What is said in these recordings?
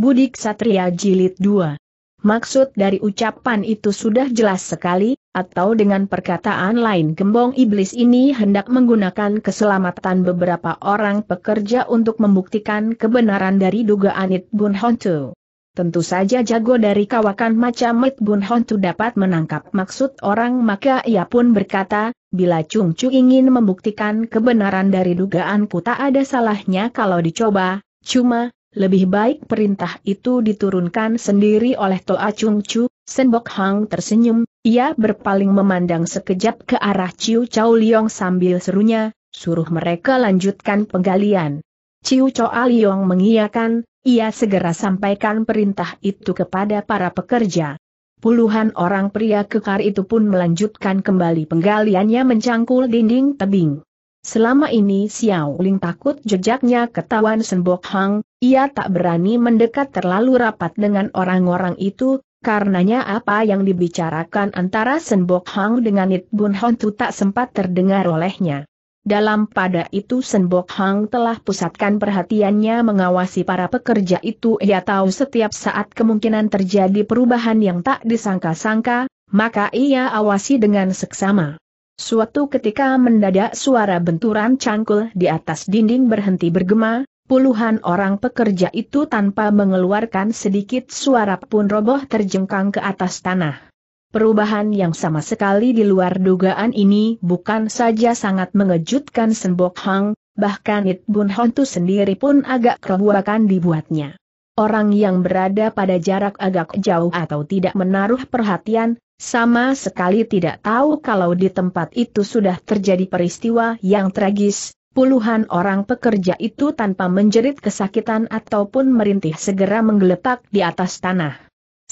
Budik Satria Jilid 2. Maksud dari ucapan itu sudah jelas sekali, atau dengan perkataan lain gembong iblis ini hendak menggunakan keselamatan beberapa orang pekerja untuk membuktikan kebenaran dari dugaan It Hontu. Tentu saja jago dari kawakan macam It Hontu dapat menangkap maksud orang maka ia pun berkata, bila Chung Chu ingin membuktikan kebenaran dari dugaanku tak ada salahnya kalau dicoba, cuma, lebih baik perintah itu diturunkan sendiri oleh Toa Chung Chu, Senbok Hang tersenyum, ia berpaling memandang sekejap ke arah Ciu Chow Liong sambil serunya, suruh mereka lanjutkan penggalian. Ciu Chow Liong mengiyakan, ia segera sampaikan perintah itu kepada para pekerja. Puluhan orang pria kekar itu pun melanjutkan kembali penggaliannya mencangkul dinding tebing. Selama ini Xiao Ling takut jejaknya ketahuan Senbok Hang, ia tak berani mendekat terlalu rapat dengan orang-orang itu, karenanya apa yang dibicarakan antara Senbok Hang dengan It Bun Hon tak sempat terdengar olehnya. Dalam pada itu Senbok Hang telah pusatkan perhatiannya mengawasi para pekerja itu ia tahu setiap saat kemungkinan terjadi perubahan yang tak disangka-sangka, maka ia awasi dengan seksama. Suatu ketika mendadak suara benturan cangkul di atas dinding berhenti bergema, puluhan orang pekerja itu tanpa mengeluarkan sedikit suara pun roboh terjengkang ke atas tanah. Perubahan yang sama sekali di luar dugaan ini bukan saja sangat mengejutkan Senbok Hang, bahkan It Bun Hontu sendiri pun agak kerobohkan dibuatnya. Orang yang berada pada jarak agak jauh atau tidak menaruh perhatian, sama sekali tidak tahu kalau di tempat itu sudah terjadi peristiwa yang tragis, Puluhan orang pekerja itu tanpa menjerit kesakitan ataupun merintih segera menggeletak di atas tanah.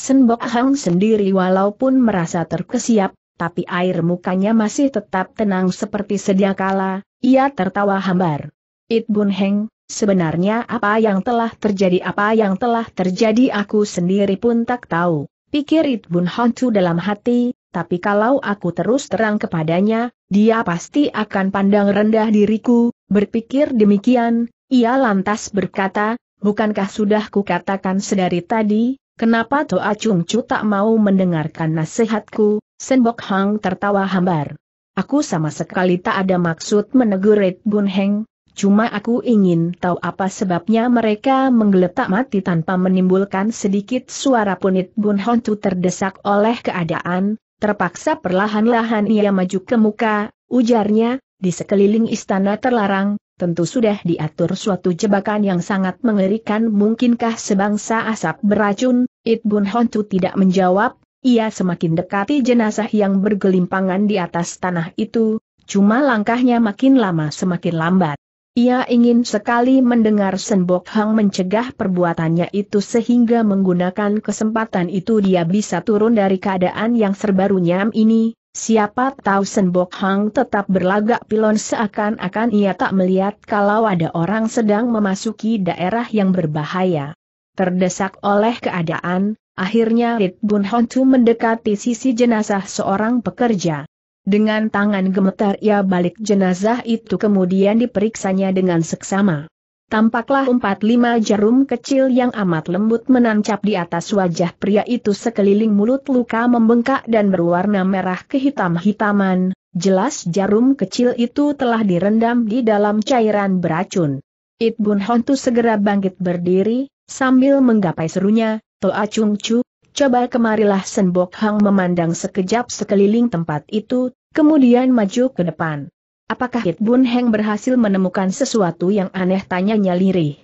Senbok Hang sendiri walaupun merasa terkesiap, tapi air mukanya masih tetap tenang seperti sedia kala, ia tertawa hambar. It Bun Heng, sebenarnya apa yang telah terjadi apa yang telah terjadi aku sendiri pun tak tahu. Pikir bun Hantu dalam hati, tapi kalau aku terus terang kepadanya, dia pasti akan pandang rendah diriku, berpikir demikian, ia lantas berkata, bukankah sudah kukatakan sedari tadi, kenapa Toa Chung Chu tak mau mendengarkan nasihatku, Senbok Hang tertawa hambar. Aku sama sekali tak ada maksud menegur It Bun Heng, Cuma aku ingin tahu apa sebabnya mereka menggeletak mati tanpa menimbulkan sedikit suara punit Bun Hontu terdesak oleh keadaan, terpaksa perlahan-lahan ia maju ke muka, ujarnya, di sekeliling istana terlarang, tentu sudah diatur suatu jebakan yang sangat mengerikan mungkinkah sebangsa asap beracun, It Bun Hontu tidak menjawab, ia semakin dekati jenazah yang bergelimpangan di atas tanah itu, cuma langkahnya makin lama semakin lambat. Ia ingin sekali mendengar Senbok Hang mencegah perbuatannya itu sehingga menggunakan kesempatan itu dia bisa turun dari keadaan yang serba ini. Siapa tahu Senbok Hang tetap berlagak pilon seakan-akan ia tak melihat kalau ada orang sedang memasuki daerah yang berbahaya. Terdesak oleh keadaan, akhirnya Rit Bun Hon mendekati sisi jenazah seorang pekerja. Dengan tangan gemetar ia balik jenazah itu kemudian diperiksanya dengan seksama. Tampaklah empat lima jarum kecil yang amat lembut menancap di atas wajah pria itu sekeliling mulut luka membengkak dan berwarna merah kehitam-hitaman, jelas jarum kecil itu telah direndam di dalam cairan beracun. Itbun Hontu segera bangkit berdiri, sambil menggapai serunya, Toa Chung Chu, Coba kemarilah Senbok Hang memandang sekejap sekeliling tempat itu, kemudian maju ke depan. Apakah Hit Bun Heng berhasil menemukan sesuatu yang aneh tanyanya lirih?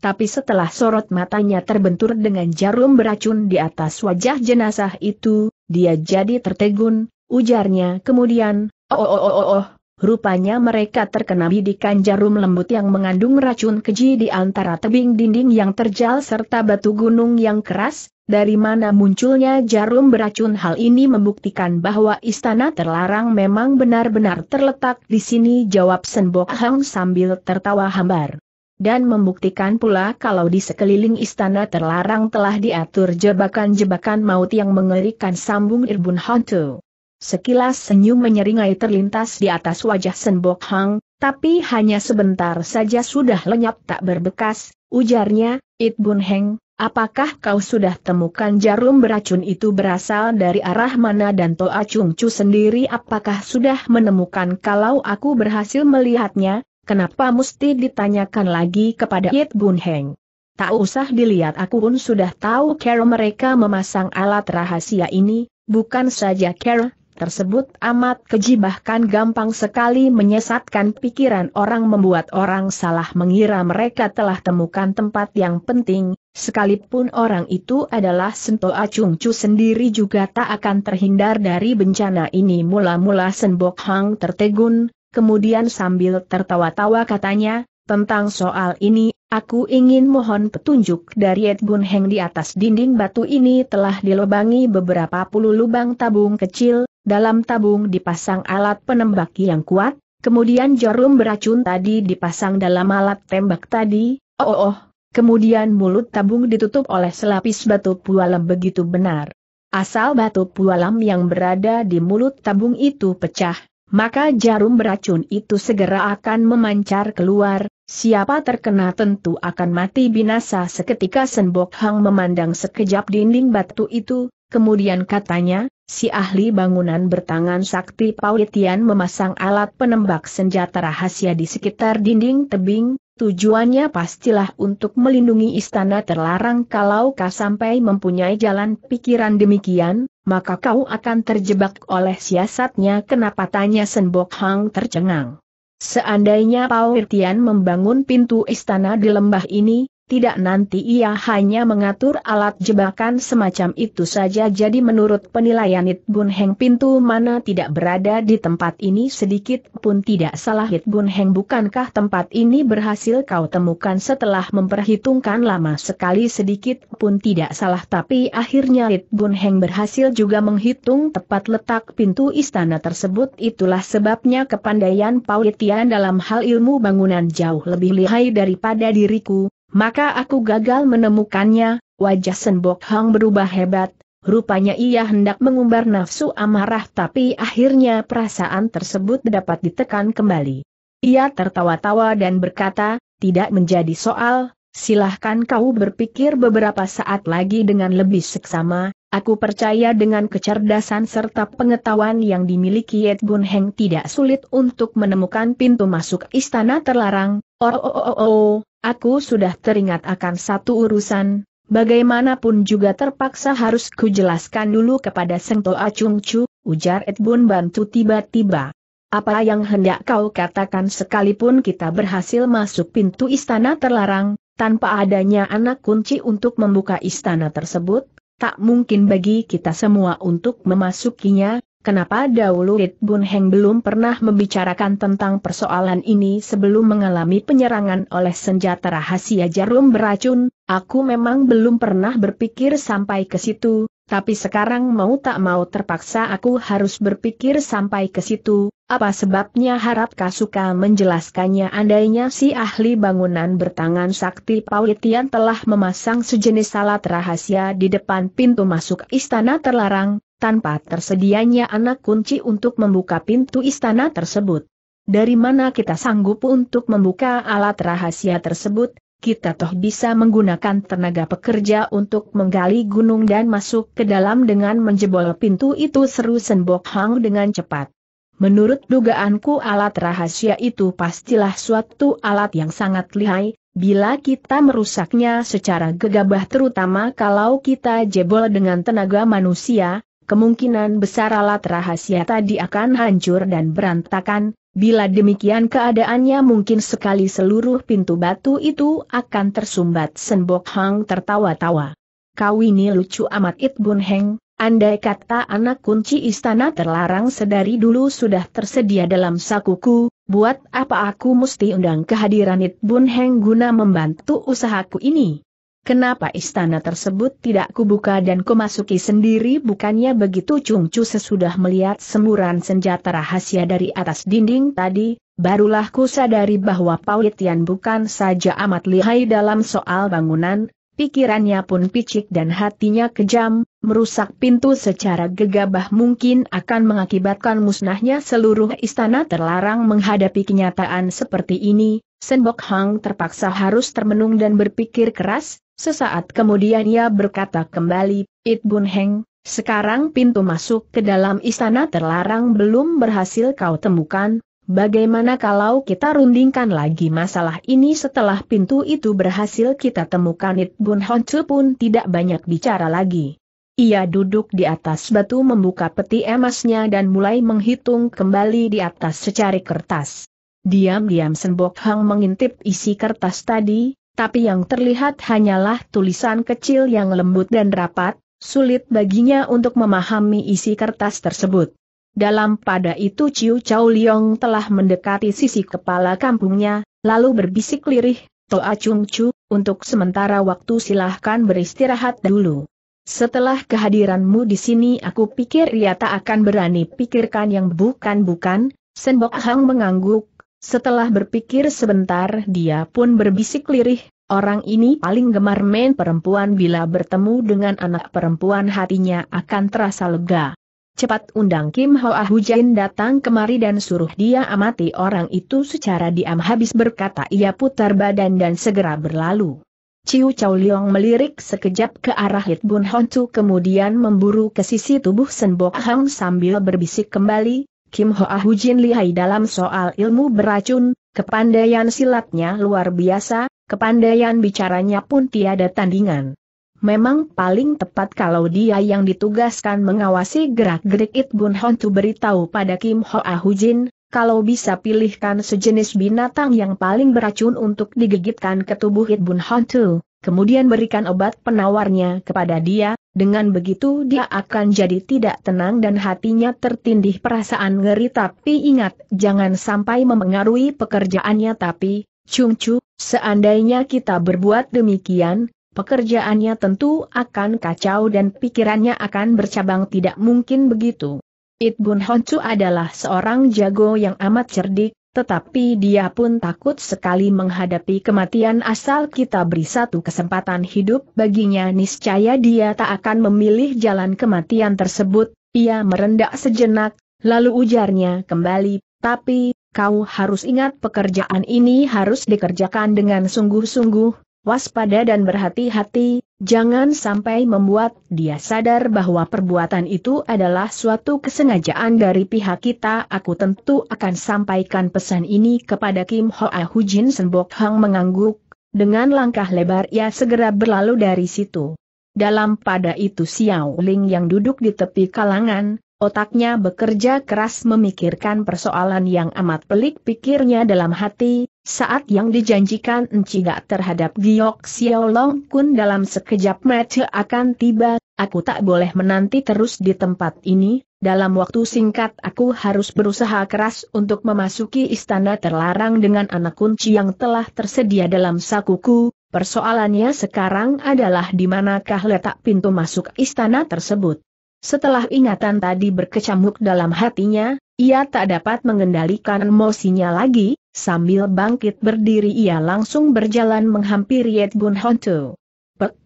Tapi setelah sorot matanya terbentur dengan jarum beracun di atas wajah jenazah itu, dia jadi tertegun, ujarnya kemudian, oh oh oh oh oh, rupanya mereka terkena bidikan jarum lembut yang mengandung racun keji di antara tebing dinding yang terjal serta batu gunung yang keras, dari mana munculnya jarum beracun hal ini membuktikan bahwa istana terlarang memang benar-benar terletak di sini jawab Senbok Hang sambil tertawa hambar. Dan membuktikan pula kalau di sekeliling istana terlarang telah diatur jebakan-jebakan maut yang mengerikan sambung Irbun Hantu. Sekilas senyum menyeringai terlintas di atas wajah Senbok Hang, tapi hanya sebentar saja sudah lenyap tak berbekas, ujarnya, It Heng, Apakah kau sudah temukan jarum beracun itu berasal dari arah mana dan Toa Chung Chu sendiri apakah sudah menemukan kalau aku berhasil melihatnya, kenapa mesti ditanyakan lagi kepada Yit Bun Heng? Tak usah dilihat aku pun sudah tahu cara mereka memasang alat rahasia ini, bukan saja care, tersebut amat keji bahkan gampang sekali menyesatkan pikiran orang membuat orang salah mengira mereka telah temukan tempat yang penting, sekalipun orang itu adalah Sento Acungcu sendiri juga tak akan terhindar dari bencana ini mula-mula Senbok Hang tertegun, kemudian sambil tertawa-tawa katanya, tentang soal ini, aku ingin mohon petunjuk dari Edgun Heng di atas dinding batu ini telah dilobangi beberapa puluh lubang tabung kecil, dalam tabung dipasang alat penembak yang kuat, kemudian jarum beracun tadi dipasang dalam alat tembak tadi, oh oh, oh. kemudian mulut tabung ditutup oleh selapis batu pualam begitu benar. Asal batu pualam yang berada di mulut tabung itu pecah, maka jarum beracun itu segera akan memancar keluar, Siapa terkena tentu akan mati binasa seketika Senbok Hang memandang sekejap dinding batu itu, kemudian katanya, si ahli bangunan bertangan sakti Paulitian memasang alat penembak senjata rahasia di sekitar dinding tebing, tujuannya pastilah untuk melindungi istana terlarang kalau kau sampai mempunyai jalan pikiran demikian, maka kau akan terjebak oleh siasatnya kenapa tanya Senbok Hang tercengang. Seandainya Pau Irtian membangun pintu istana di lembah ini, tidak nanti ia hanya mengatur alat jebakan semacam itu saja jadi menurut penilaian It Bun Heng pintu mana tidak berada di tempat ini sedikit pun tidak salah It Bun Heng bukankah tempat ini berhasil kau temukan setelah memperhitungkan lama sekali sedikit pun tidak salah tapi akhirnya It Bun Heng berhasil juga menghitung tepat letak pintu istana tersebut itulah sebabnya kepandaian Pau dalam hal ilmu bangunan jauh lebih lihai daripada diriku maka aku gagal menemukannya, wajah Senbok Hang berubah hebat, rupanya ia hendak mengumbar nafsu amarah tapi akhirnya perasaan tersebut dapat ditekan kembali. Ia tertawa-tawa dan berkata, tidak menjadi soal, silahkan kau berpikir beberapa saat lagi dengan lebih seksama, Aku percaya dengan kecerdasan serta pengetahuan yang dimiliki Yed Bun Heng tidak sulit untuk menemukan pintu masuk istana terlarang. Oh, oh, oh, oh, oh. aku sudah teringat akan satu urusan. Bagaimanapun juga terpaksa harus kujelaskan dulu kepada Seng Toa Chung Chu, ujar Ed Bun Bantu tiba-tiba. Apa yang hendak kau katakan sekalipun kita berhasil masuk pintu istana terlarang, tanpa adanya anak kunci untuk membuka istana tersebut, tak mungkin bagi kita semua untuk memasukinya, kenapa dahulu It Bun Heng belum pernah membicarakan tentang persoalan ini sebelum mengalami penyerangan oleh senjata rahasia jarum beracun, aku memang belum pernah berpikir sampai ke situ, tapi sekarang mau tak mau terpaksa aku harus berpikir sampai ke situ, apa sebabnya harapkah suka menjelaskannya andainya si ahli bangunan bertangan sakti Pawitian telah memasang sejenis alat rahasia di depan pintu masuk istana terlarang, tanpa tersedianya anak kunci untuk membuka pintu istana tersebut. Dari mana kita sanggup untuk membuka alat rahasia tersebut, kita toh bisa menggunakan tenaga pekerja untuk menggali gunung dan masuk ke dalam dengan menjebol pintu itu seru Senbok Hang dengan cepat. Menurut dugaanku alat rahasia itu pastilah suatu alat yang sangat lihai, bila kita merusaknya secara gegabah terutama kalau kita jebol dengan tenaga manusia, kemungkinan besar alat rahasia tadi akan hancur dan berantakan, bila demikian keadaannya mungkin sekali seluruh pintu batu itu akan tersumbat Senbok Hang tertawa-tawa. Kau ini lucu amat It Bun Heng, andai kata anak kunci istana terlarang sedari dulu sudah tersedia dalam sakuku, buat apa aku mesti undang kehadiran It Bun Heng guna membantu usahaku ini? Kenapa istana tersebut tidak kubuka dan kumasuki sendiri bukannya begitu Chung Chu sesudah melihat semburan senjata rahasia dari atas dinding tadi, barulah ku sadari bahwa Paulitian bukan saja amat lihai dalam soal bangunan, pikirannya pun picik dan hatinya kejam, merusak pintu secara gegabah mungkin akan mengakibatkan musnahnya seluruh istana terlarang menghadapi kenyataan seperti ini, Senbok Hang terpaksa harus termenung dan berpikir keras, sesaat kemudian ia berkata kembali, It Bun Heng, sekarang pintu masuk ke dalam istana terlarang belum berhasil kau temukan, bagaimana kalau kita rundingkan lagi masalah ini setelah pintu itu berhasil kita temukan It Bun Honcu pun tidak banyak bicara lagi. Ia duduk di atas batu membuka peti emasnya dan mulai menghitung kembali di atas secari kertas. Diam-diam Senbok Hang mengintip isi kertas tadi, tapi yang terlihat hanyalah tulisan kecil yang lembut dan rapat, sulit baginya untuk memahami isi kertas tersebut. Dalam pada itu Ciu Chau Liong telah mendekati sisi kepala kampungnya, lalu berbisik lirih, Toa Chung Chu, untuk sementara waktu silahkan beristirahat dulu. Setelah kehadiranmu di sini aku pikir ia tak akan berani pikirkan yang bukan-bukan, Senbok Hang mengangguk, setelah berpikir sebentar dia pun berbisik lirih, orang ini paling gemar main perempuan bila bertemu dengan anak perempuan hatinya akan terasa lega. Cepat undang Kim Hoa Hujain datang kemari dan suruh dia amati orang itu secara diam habis berkata ia putar badan dan segera berlalu. Ciu Chow Leong melirik sekejap ke arah Hit Bun Hon Chu kemudian memburu ke sisi tubuh Sen Bok Hang sambil berbisik kembali, Kim Ho Ahu Jin lihai dalam soal ilmu beracun, kepandaian silatnya luar biasa, kepandaian bicaranya pun tiada tandingan. Memang paling tepat kalau dia yang ditugaskan mengawasi gerak-gerik It Bun Hon tu beritahu pada Kim Ho Ahu Jin, kalau bisa pilihkan sejenis binatang yang paling beracun untuk digigitkan ke tubuh It Bun Hon tu kemudian berikan obat penawarnya kepada dia, dengan begitu dia akan jadi tidak tenang dan hatinya tertindih perasaan ngeri tapi ingat jangan sampai memengaruhi pekerjaannya tapi, Chung Chu, seandainya kita berbuat demikian, pekerjaannya tentu akan kacau dan pikirannya akan bercabang tidak mungkin begitu. It Bun Hon Chu adalah seorang jago yang amat cerdik, tetapi dia pun takut sekali menghadapi kematian asal kita beri satu kesempatan hidup baginya niscaya dia tak akan memilih jalan kematian tersebut, ia merendah sejenak, lalu ujarnya kembali, tapi, kau harus ingat pekerjaan ini harus dikerjakan dengan sungguh-sungguh, waspada dan berhati-hati, jangan sampai membuat dia sadar bahwa perbuatan itu adalah suatu kesengajaan dari pihak kita. Aku tentu akan sampaikan pesan ini kepada Kim Hoa Hujin Senbok Hang mengangguk, dengan langkah lebar ia segera berlalu dari situ. Dalam pada itu Xiao Ling yang duduk di tepi kalangan, Otaknya bekerja keras memikirkan persoalan yang amat pelik pikirnya dalam hati, saat yang dijanjikan Enciga terhadap Giok Xiao Long Kun dalam sekejap mata akan tiba, aku tak boleh menanti terus di tempat ini, dalam waktu singkat aku harus berusaha keras untuk memasuki istana terlarang dengan anak kunci yang telah tersedia dalam sakuku, persoalannya sekarang adalah di manakah letak pintu masuk istana tersebut. Setelah ingatan tadi berkecamuk dalam hatinya, ia tak dapat mengendalikan emosinya lagi, sambil bangkit berdiri ia langsung berjalan menghampiri Yet Bun Hontu. Pek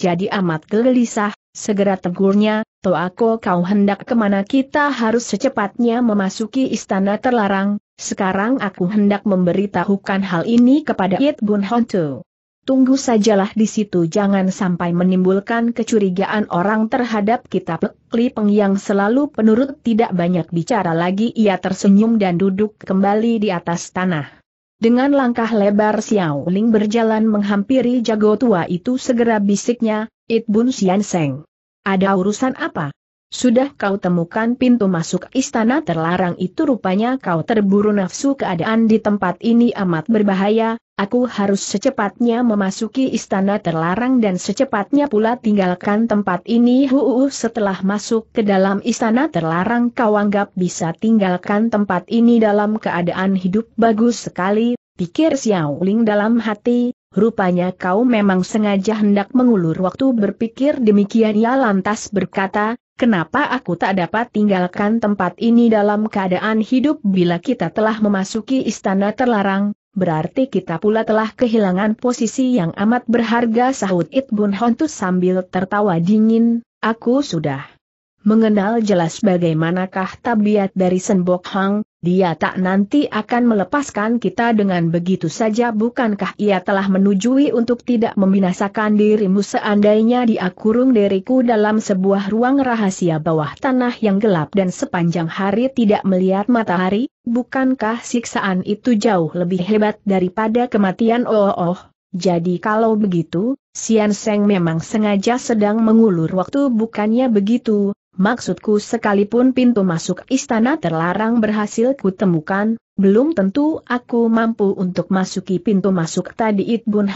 jadi amat gelisah, segera tegurnya, aku kau hendak kemana kita harus secepatnya memasuki istana terlarang, sekarang aku hendak memberitahukan hal ini kepada Yit Bun Hontu. Tunggu sajalah di situ jangan sampai menimbulkan kecurigaan orang terhadap kita. Li Peng yang selalu penurut tidak banyak bicara lagi ia tersenyum dan duduk kembali di atas tanah. Dengan langkah lebar Xiao Ling berjalan menghampiri jago tua itu segera bisiknya, It Bun Sian Seng. Ada urusan apa? Sudah kau temukan pintu masuk istana terlarang itu rupanya kau terburu nafsu keadaan di tempat ini amat berbahaya, aku harus secepatnya memasuki istana terlarang dan secepatnya pula tinggalkan tempat ini Huuuh! setelah masuk ke dalam istana terlarang kau anggap bisa tinggalkan tempat ini dalam keadaan hidup bagus sekali, pikir Xiao Ling dalam hati, Rupanya kau memang sengaja hendak mengulur waktu berpikir demikian ia lantas berkata, Kenapa aku tak dapat tinggalkan tempat ini dalam keadaan hidup bila kita telah memasuki istana terlarang, berarti kita pula telah kehilangan posisi yang amat berharga sahut Itbun Hontus sambil tertawa dingin, aku sudah mengenal jelas bagaimanakah tabiat dari Senbok Hang, dia tak nanti akan melepaskan kita dengan begitu saja bukankah ia telah menujui untuk tidak membinasakan dirimu seandainya dia kurung diriku dalam sebuah ruang rahasia bawah tanah yang gelap dan sepanjang hari tidak melihat matahari, bukankah siksaan itu jauh lebih hebat daripada kematian oh oh, jadi kalau begitu, Sian Seng memang sengaja sedang mengulur waktu bukannya begitu, Maksudku sekalipun pintu masuk istana terlarang berhasil kutemukan, belum tentu aku mampu untuk masuki pintu masuk tadi It Bun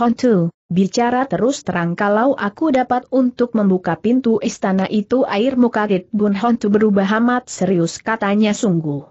Bicara terus terang kalau aku dapat untuk membuka pintu istana itu air muka Itbun Bun berubah amat serius katanya sungguh.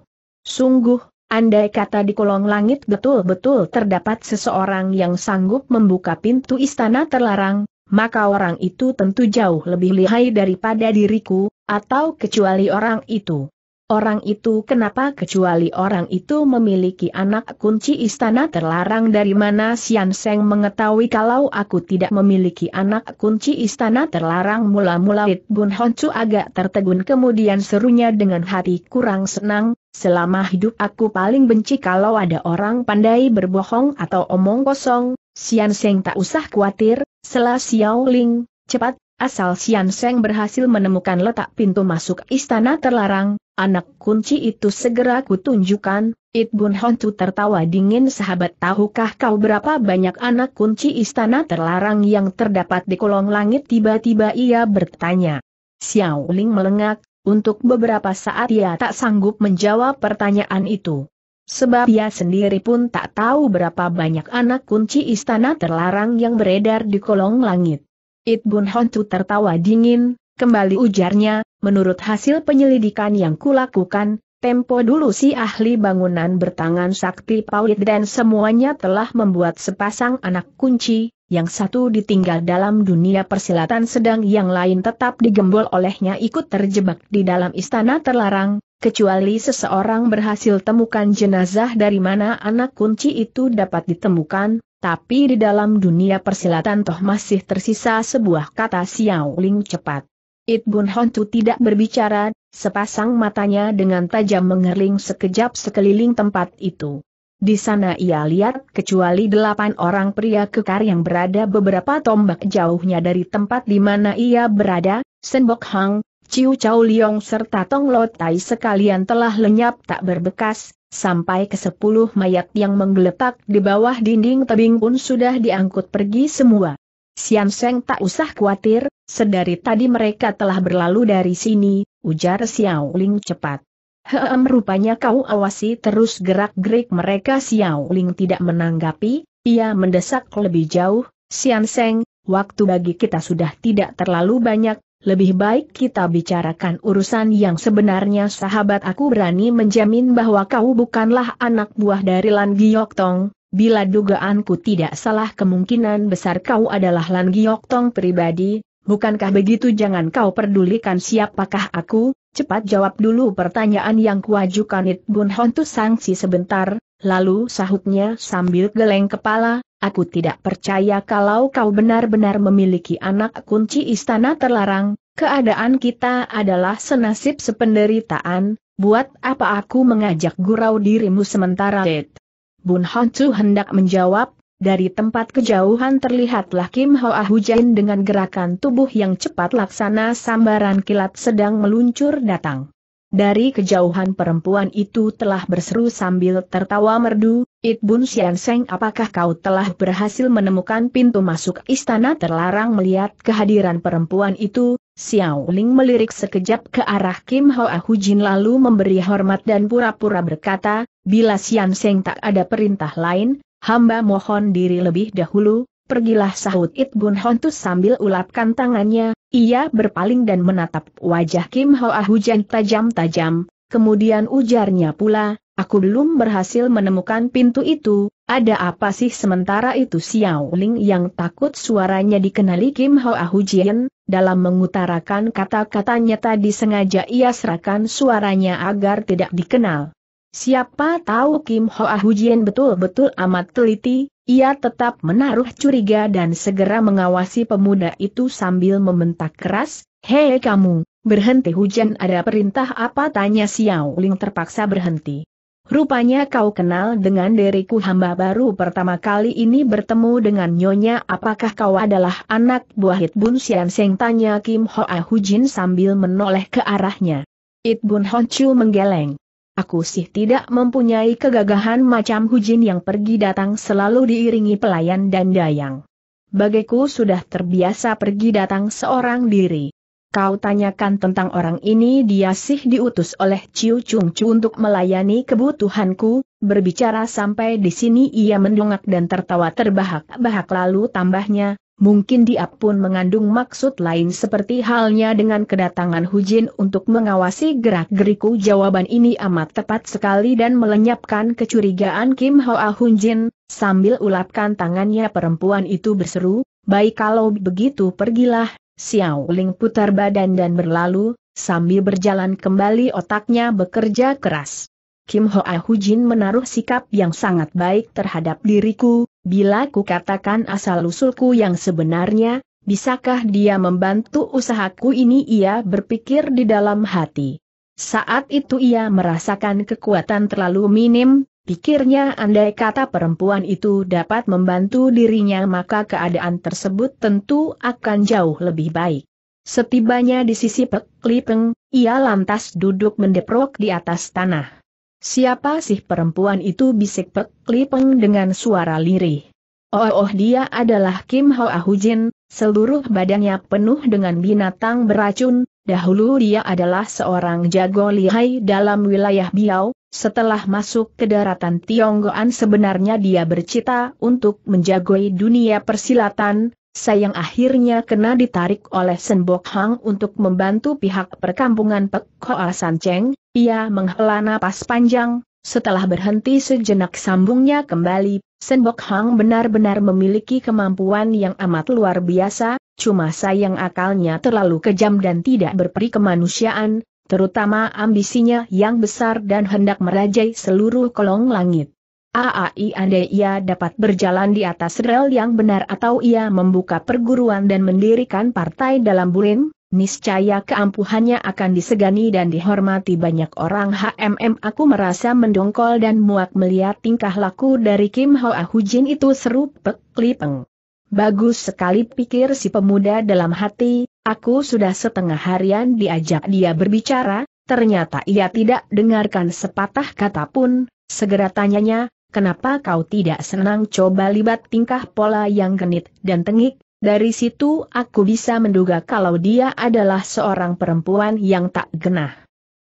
Sungguh, andai kata di kolong langit betul-betul terdapat seseorang yang sanggup membuka pintu istana terlarang, maka orang itu tentu jauh lebih lihai daripada diriku, atau kecuali orang itu. Orang itu kenapa kecuali orang itu memiliki anak kunci istana terlarang dari mana Sian Seng mengetahui kalau aku tidak memiliki anak kunci istana terlarang mula-mula It Bun Honcu agak tertegun kemudian serunya dengan hati kurang senang, selama hidup aku paling benci kalau ada orang pandai berbohong atau omong kosong, Sian Seng tak usah khawatir, selah Xiao Ling, cepat Asal Sian Seng berhasil menemukan letak pintu masuk istana terlarang, anak kunci itu segera kutunjukkan, It Bun Hontu tertawa dingin sahabat tahukah kau berapa banyak anak kunci istana terlarang yang terdapat di kolong langit tiba-tiba ia bertanya. Xiao Ling melengak, untuk beberapa saat ia tak sanggup menjawab pertanyaan itu. Sebab ia sendiri pun tak tahu berapa banyak anak kunci istana terlarang yang beredar di kolong langit. It Bun tertawa dingin, kembali ujarnya, menurut hasil penyelidikan yang kulakukan, tempo dulu si ahli bangunan bertangan sakti pawit dan semuanya telah membuat sepasang anak kunci, yang satu ditinggal dalam dunia persilatan sedang yang lain tetap digembol olehnya ikut terjebak di dalam istana terlarang, kecuali seseorang berhasil temukan jenazah dari mana anak kunci itu dapat ditemukan, tapi di dalam dunia persilatan toh masih tersisa sebuah kata Xiao Ling cepat. It Bun Hontu tidak berbicara, sepasang matanya dengan tajam mengerling sekejap sekeliling tempat itu. Di sana ia lihat kecuali delapan orang pria kekar yang berada beberapa tombak jauhnya dari tempat di mana ia berada, Senbok Hang, Ciu Chau Liong serta Tong Lo Tai sekalian telah lenyap tak berbekas, sampai ke sepuluh mayat yang menggeletak di bawah dinding tebing pun sudah diangkut pergi semua. Sian Seng tak usah khawatir, sedari tadi mereka telah berlalu dari sini, ujar Xiao Ling cepat. Hem rupanya kau awasi terus gerak-gerik mereka Xiao Ling tidak menanggapi, ia mendesak lebih jauh, Sian Seng, waktu bagi kita sudah tidak terlalu banyak, lebih baik kita bicarakan urusan yang sebenarnya sahabat aku berani menjamin bahwa kau bukanlah anak buah dari Lan Giok Tong, bila dugaanku tidak salah kemungkinan besar kau adalah Lan Giok Tong pribadi, bukankah begitu jangan kau pedulikan siapakah aku, cepat jawab dulu pertanyaan yang kuajukan It Bun Hontu sangsi sebentar, lalu sahutnya sambil geleng kepala, aku tidak percaya kalau kau benar-benar memiliki anak kunci istana terlarang, keadaan kita adalah senasib sependeritaan, buat apa aku mengajak gurau dirimu sementara It. Bun Hontu hendak menjawab, dari tempat kejauhan terlihatlah Kim Hoa ah Hujain dengan gerakan tubuh yang cepat laksana sambaran kilat sedang meluncur datang. Dari kejauhan perempuan itu telah berseru sambil tertawa merdu, It Bun Xian Seng apakah kau telah berhasil menemukan pintu masuk istana terlarang melihat kehadiran perempuan itu? Xiao Ling melirik sekejap ke arah Kim Hoa ah Hujin lalu memberi hormat dan pura-pura berkata, bila Xian Seng tak ada perintah lain, hamba mohon diri lebih dahulu, pergilah sahut It Bun Hontus sambil ulapkan tangannya, ia berpaling dan menatap wajah Kim Hoa Hujan tajam-tajam, kemudian ujarnya pula, aku belum berhasil menemukan pintu itu, ada apa sih sementara itu Xiao Ling yang takut suaranya dikenali Kim Hoa hujan, dalam mengutarakan kata-katanya tadi sengaja ia serahkan suaranya agar tidak dikenal. Siapa tahu Kim Hoa Hujian betul-betul amat teliti, ia tetap menaruh curiga dan segera mengawasi pemuda itu sambil membentak keras, Hei kamu, berhenti hujan ada perintah apa tanya Xiao Ling terpaksa berhenti. Rupanya kau kenal dengan diriku hamba baru pertama kali ini bertemu dengan nyonya apakah kau adalah anak buah Hitbun Bun Sian Seng tanya Kim Hoa Hujin sambil menoleh ke arahnya. It Bun Hon menggeleng. Aku sih tidak mempunyai kegagahan macam Hujin yang pergi datang selalu diiringi pelayan dan dayang. Bagiku sudah terbiasa pergi datang seorang diri. Kau tanyakan tentang orang ini dia sih diutus oleh Ciu Chung Chu untuk melayani kebutuhanku, berbicara sampai di sini ia mendongak dan tertawa terbahak-bahak lalu tambahnya, mungkin dia pun mengandung maksud lain seperti halnya dengan kedatangan Hujin untuk mengawasi gerak-geriku. Jawaban ini amat tepat sekali dan melenyapkan kecurigaan Kim Hoa Hujin, sambil ulapkan tangannya perempuan itu berseru, baik kalau begitu pergilah, Xiao Ling putar badan dan berlalu, sambil berjalan kembali otaknya bekerja keras. Kim Hoa Hujin menaruh sikap yang sangat baik terhadap diriku, Bila ku katakan asal-usulku yang sebenarnya, bisakah dia membantu usahaku ini ia berpikir di dalam hati. Saat itu ia merasakan kekuatan terlalu minim, pikirnya andai kata perempuan itu dapat membantu dirinya maka keadaan tersebut tentu akan jauh lebih baik. Setibanya di sisi Pek Lipeng, ia lantas duduk mendeprok di atas tanah. Siapa sih perempuan itu bisik Pek Peng dengan suara lirih. Oh, oh dia adalah Kim Hoa Jin, seluruh badannya penuh dengan binatang beracun, dahulu dia adalah seorang jago lihai dalam wilayah Biao, setelah masuk ke daratan Tionggoan sebenarnya dia bercita untuk menjagoi dunia persilatan, sayang akhirnya kena ditarik oleh Senbok Hang untuk membantu pihak perkampungan Pek Hoa San Cheng, ia menghela napas panjang, setelah berhenti sejenak sambungnya kembali, Senbok Hang benar-benar memiliki kemampuan yang amat luar biasa, cuma sayang akalnya terlalu kejam dan tidak berperi kemanusiaan, terutama ambisinya yang besar dan hendak merajai seluruh kolong langit. AAI andai ia dapat berjalan di atas rel yang benar atau ia membuka perguruan dan mendirikan partai dalam bulim, niscaya keampuhannya akan disegani dan dihormati banyak orang HMM aku merasa mendongkol dan muak melihat tingkah laku dari Kim Hoa Hujin itu seru Peklipeng. Bagus sekali pikir si pemuda dalam hati, aku sudah setengah harian diajak dia berbicara, ternyata ia tidak dengarkan sepatah kata pun, segera tanyanya, Kenapa kau tidak senang coba libat tingkah pola yang genit dan tengik? Dari situ aku bisa menduga kalau dia adalah seorang perempuan yang tak genah.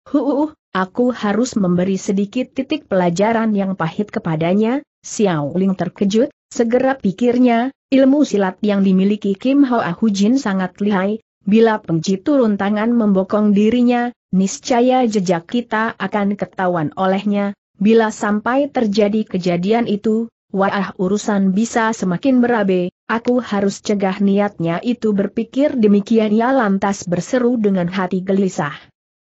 Huuh, aku harus memberi sedikit titik pelajaran yang pahit kepadanya, Xiao Ling terkejut, segera pikirnya, ilmu silat yang dimiliki Kim Hoa Jin sangat lihai, bila pengji turun tangan membokong dirinya, niscaya jejak kita akan ketahuan olehnya, Bila sampai terjadi kejadian itu, wah urusan bisa semakin berabe, aku harus cegah niatnya itu berpikir demikian ia lantas berseru dengan hati gelisah.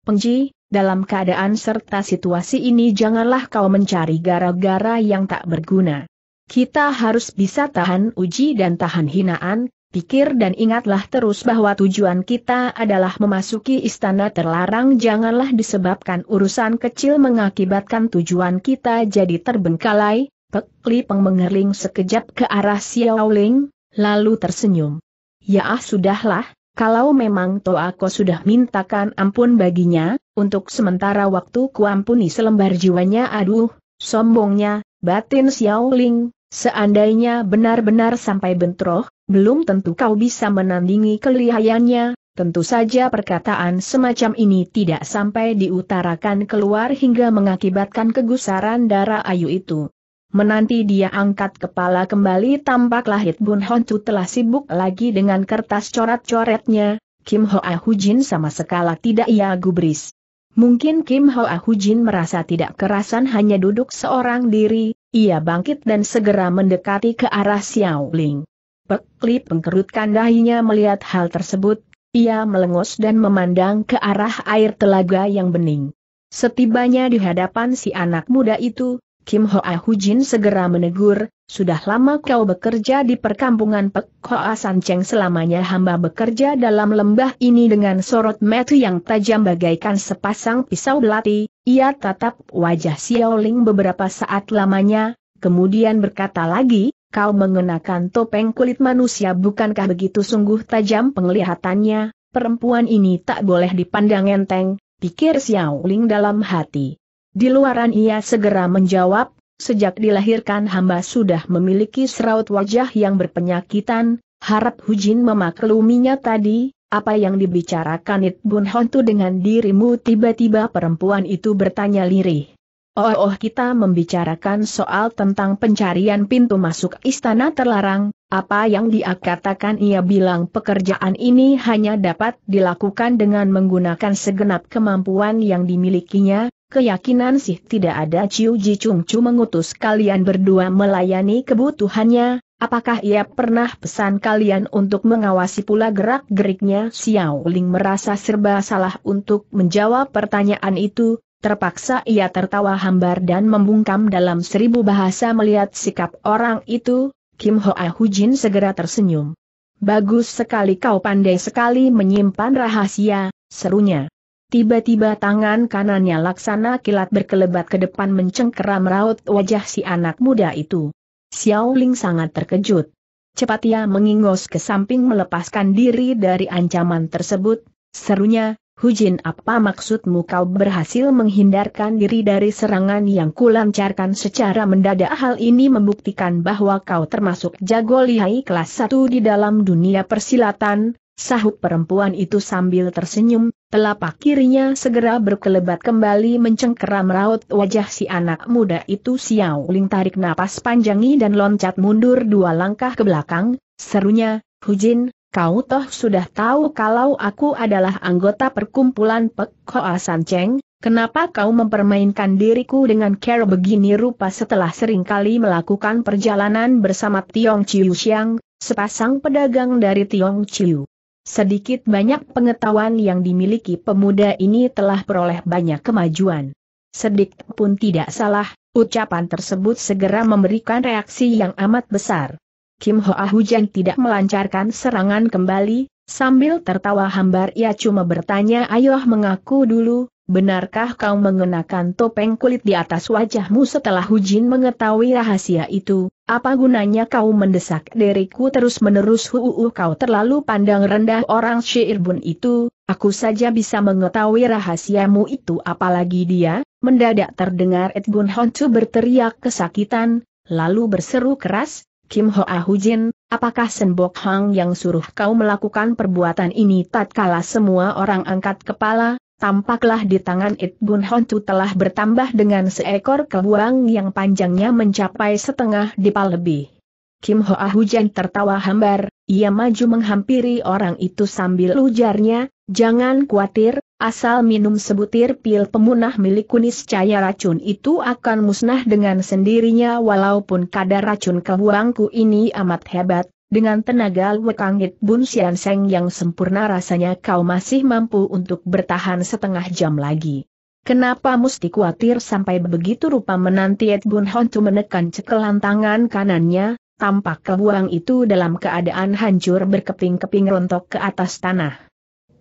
Pengji, dalam keadaan serta situasi ini janganlah kau mencari gara-gara yang tak berguna. Kita harus bisa tahan uji dan tahan hinaan, pikir dan ingatlah terus bahwa tujuan kita adalah memasuki istana terlarang janganlah disebabkan urusan kecil mengakibatkan tujuan kita jadi terbengkalai, Pek Li mengerling sekejap ke arah Xiao Ling, lalu tersenyum. Ya ah sudahlah, kalau memang Toa Toako sudah mintakan ampun baginya, untuk sementara waktu kuampuni selembar jiwanya aduh, sombongnya, batin Xiao Ling. Seandainya benar-benar sampai bentroh, belum tentu kau bisa menandingi kelihayannya, tentu saja perkataan semacam ini tidak sampai diutarakan keluar hingga mengakibatkan kegusaran darah ayu itu. Menanti dia angkat kepala kembali tampaklah Hit Bun Honcu telah sibuk lagi dengan kertas coret-coretnya, Kim Ho Hujin sama sekali tidak ia gubris. Mungkin Kim Ho Hujin merasa tidak kerasan hanya duduk seorang diri, ia bangkit dan segera mendekati ke arah Xiao Ling. Pek pengkerutkan dahinya melihat hal tersebut, ia melengos dan memandang ke arah air telaga yang bening. Setibanya di hadapan si anak muda itu, Kim Hoa Hujin segera menegur, sudah lama kau bekerja di perkampungan Pek Hoa Cheng selamanya hamba bekerja dalam lembah ini dengan sorot metu yang tajam bagaikan sepasang pisau belati, ia tatap wajah Xiao Ling beberapa saat lamanya, kemudian berkata lagi, kau mengenakan topeng kulit manusia bukankah begitu sungguh tajam penglihatannya, perempuan ini tak boleh dipandang enteng, pikir Xiao Ling dalam hati. Di luaran ia segera menjawab, sejak dilahirkan hamba sudah memiliki seraut wajah yang berpenyakitan, harap Hujin memakluminya tadi, apa yang dibicarakan It Bun Hontu dengan dirimu tiba-tiba perempuan itu bertanya lirih. Oh, oh kita membicarakan soal tentang pencarian pintu masuk istana terlarang, apa yang dia katakan ia bilang pekerjaan ini hanya dapat dilakukan dengan menggunakan segenap kemampuan yang dimilikinya, keyakinan sih tidak ada Ciu Ji Chung Chu mengutus kalian berdua melayani kebutuhannya, apakah ia pernah pesan kalian untuk mengawasi pula gerak-geriknya? Xiao Ling merasa serba salah untuk menjawab pertanyaan itu, Terpaksa ia tertawa hambar dan membungkam dalam seribu bahasa melihat sikap orang itu, Kim Hoa Hujin segera tersenyum. Bagus sekali kau pandai sekali menyimpan rahasia, serunya. Tiba-tiba tangan kanannya laksana kilat berkelebat ke depan mencengkeram raut wajah si anak muda itu. Xiao Ling sangat terkejut. Cepat ia mengingos ke samping melepaskan diri dari ancaman tersebut, serunya, Hujin apa maksudmu kau berhasil menghindarkan diri dari serangan yang kulancarkan secara mendadak hal ini membuktikan bahwa kau termasuk jago lihai kelas 1 di dalam dunia persilatan, sahut perempuan itu sambil tersenyum, Telapak kirinya segera berkelebat kembali mencengkeram raut wajah si anak muda itu Xiao Ling tarik napas panjangi dan loncat mundur dua langkah ke belakang, serunya, Hujin, kau toh sudah tahu kalau aku adalah anggota perkumpulan Pek Hoa San Cheng, kenapa kau mempermainkan diriku dengan cara begini rupa setelah seringkali melakukan perjalanan bersama Tiong Chiu Xiang, sepasang pedagang dari Tiong Chiu. Sedikit banyak pengetahuan yang dimiliki pemuda ini telah peroleh banyak kemajuan. Sedikit pun tidak salah, ucapan tersebut segera memberikan reaksi yang amat besar. Kim Ho Hoa Hujan tidak melancarkan serangan kembali, sambil tertawa hambar ia cuma bertanya ayoh mengaku dulu, benarkah kau mengenakan topeng kulit di atas wajahmu setelah Hujin mengetahui rahasia itu, apa gunanya kau mendesak diriku terus-menerus huuu kau terlalu pandang rendah orang Syirbun itu, aku saja bisa mengetahui rahasiamu itu apalagi dia, mendadak terdengar Edgun Honcu berteriak kesakitan, lalu berseru keras, Kim Hoa Hujin, apakah Senbok Hang yang suruh kau melakukan perbuatan ini tatkala semua orang angkat kepala? tampaklah di tangan It Bun Honcu telah bertambah dengan seekor kebuang yang panjangnya mencapai setengah dipal lebih. Kim Hoa Hujan tertawa hambar, ia maju menghampiri orang itu sambil ujarnya, jangan khawatir, asal minum sebutir pil pemunah milik kunis cahaya racun itu akan musnah dengan sendirinya walaupun kadar racun kebuangku ini amat hebat, dengan tenaga Wekangit Bun Sian Seng yang sempurna rasanya kau masih mampu untuk bertahan setengah jam lagi. Kenapa mesti khawatir sampai begitu rupa menanti Ed Bun Hontu menekan cekelan tangan kanannya, tampak kebuang itu dalam keadaan hancur berkeping-keping rontok ke atas tanah.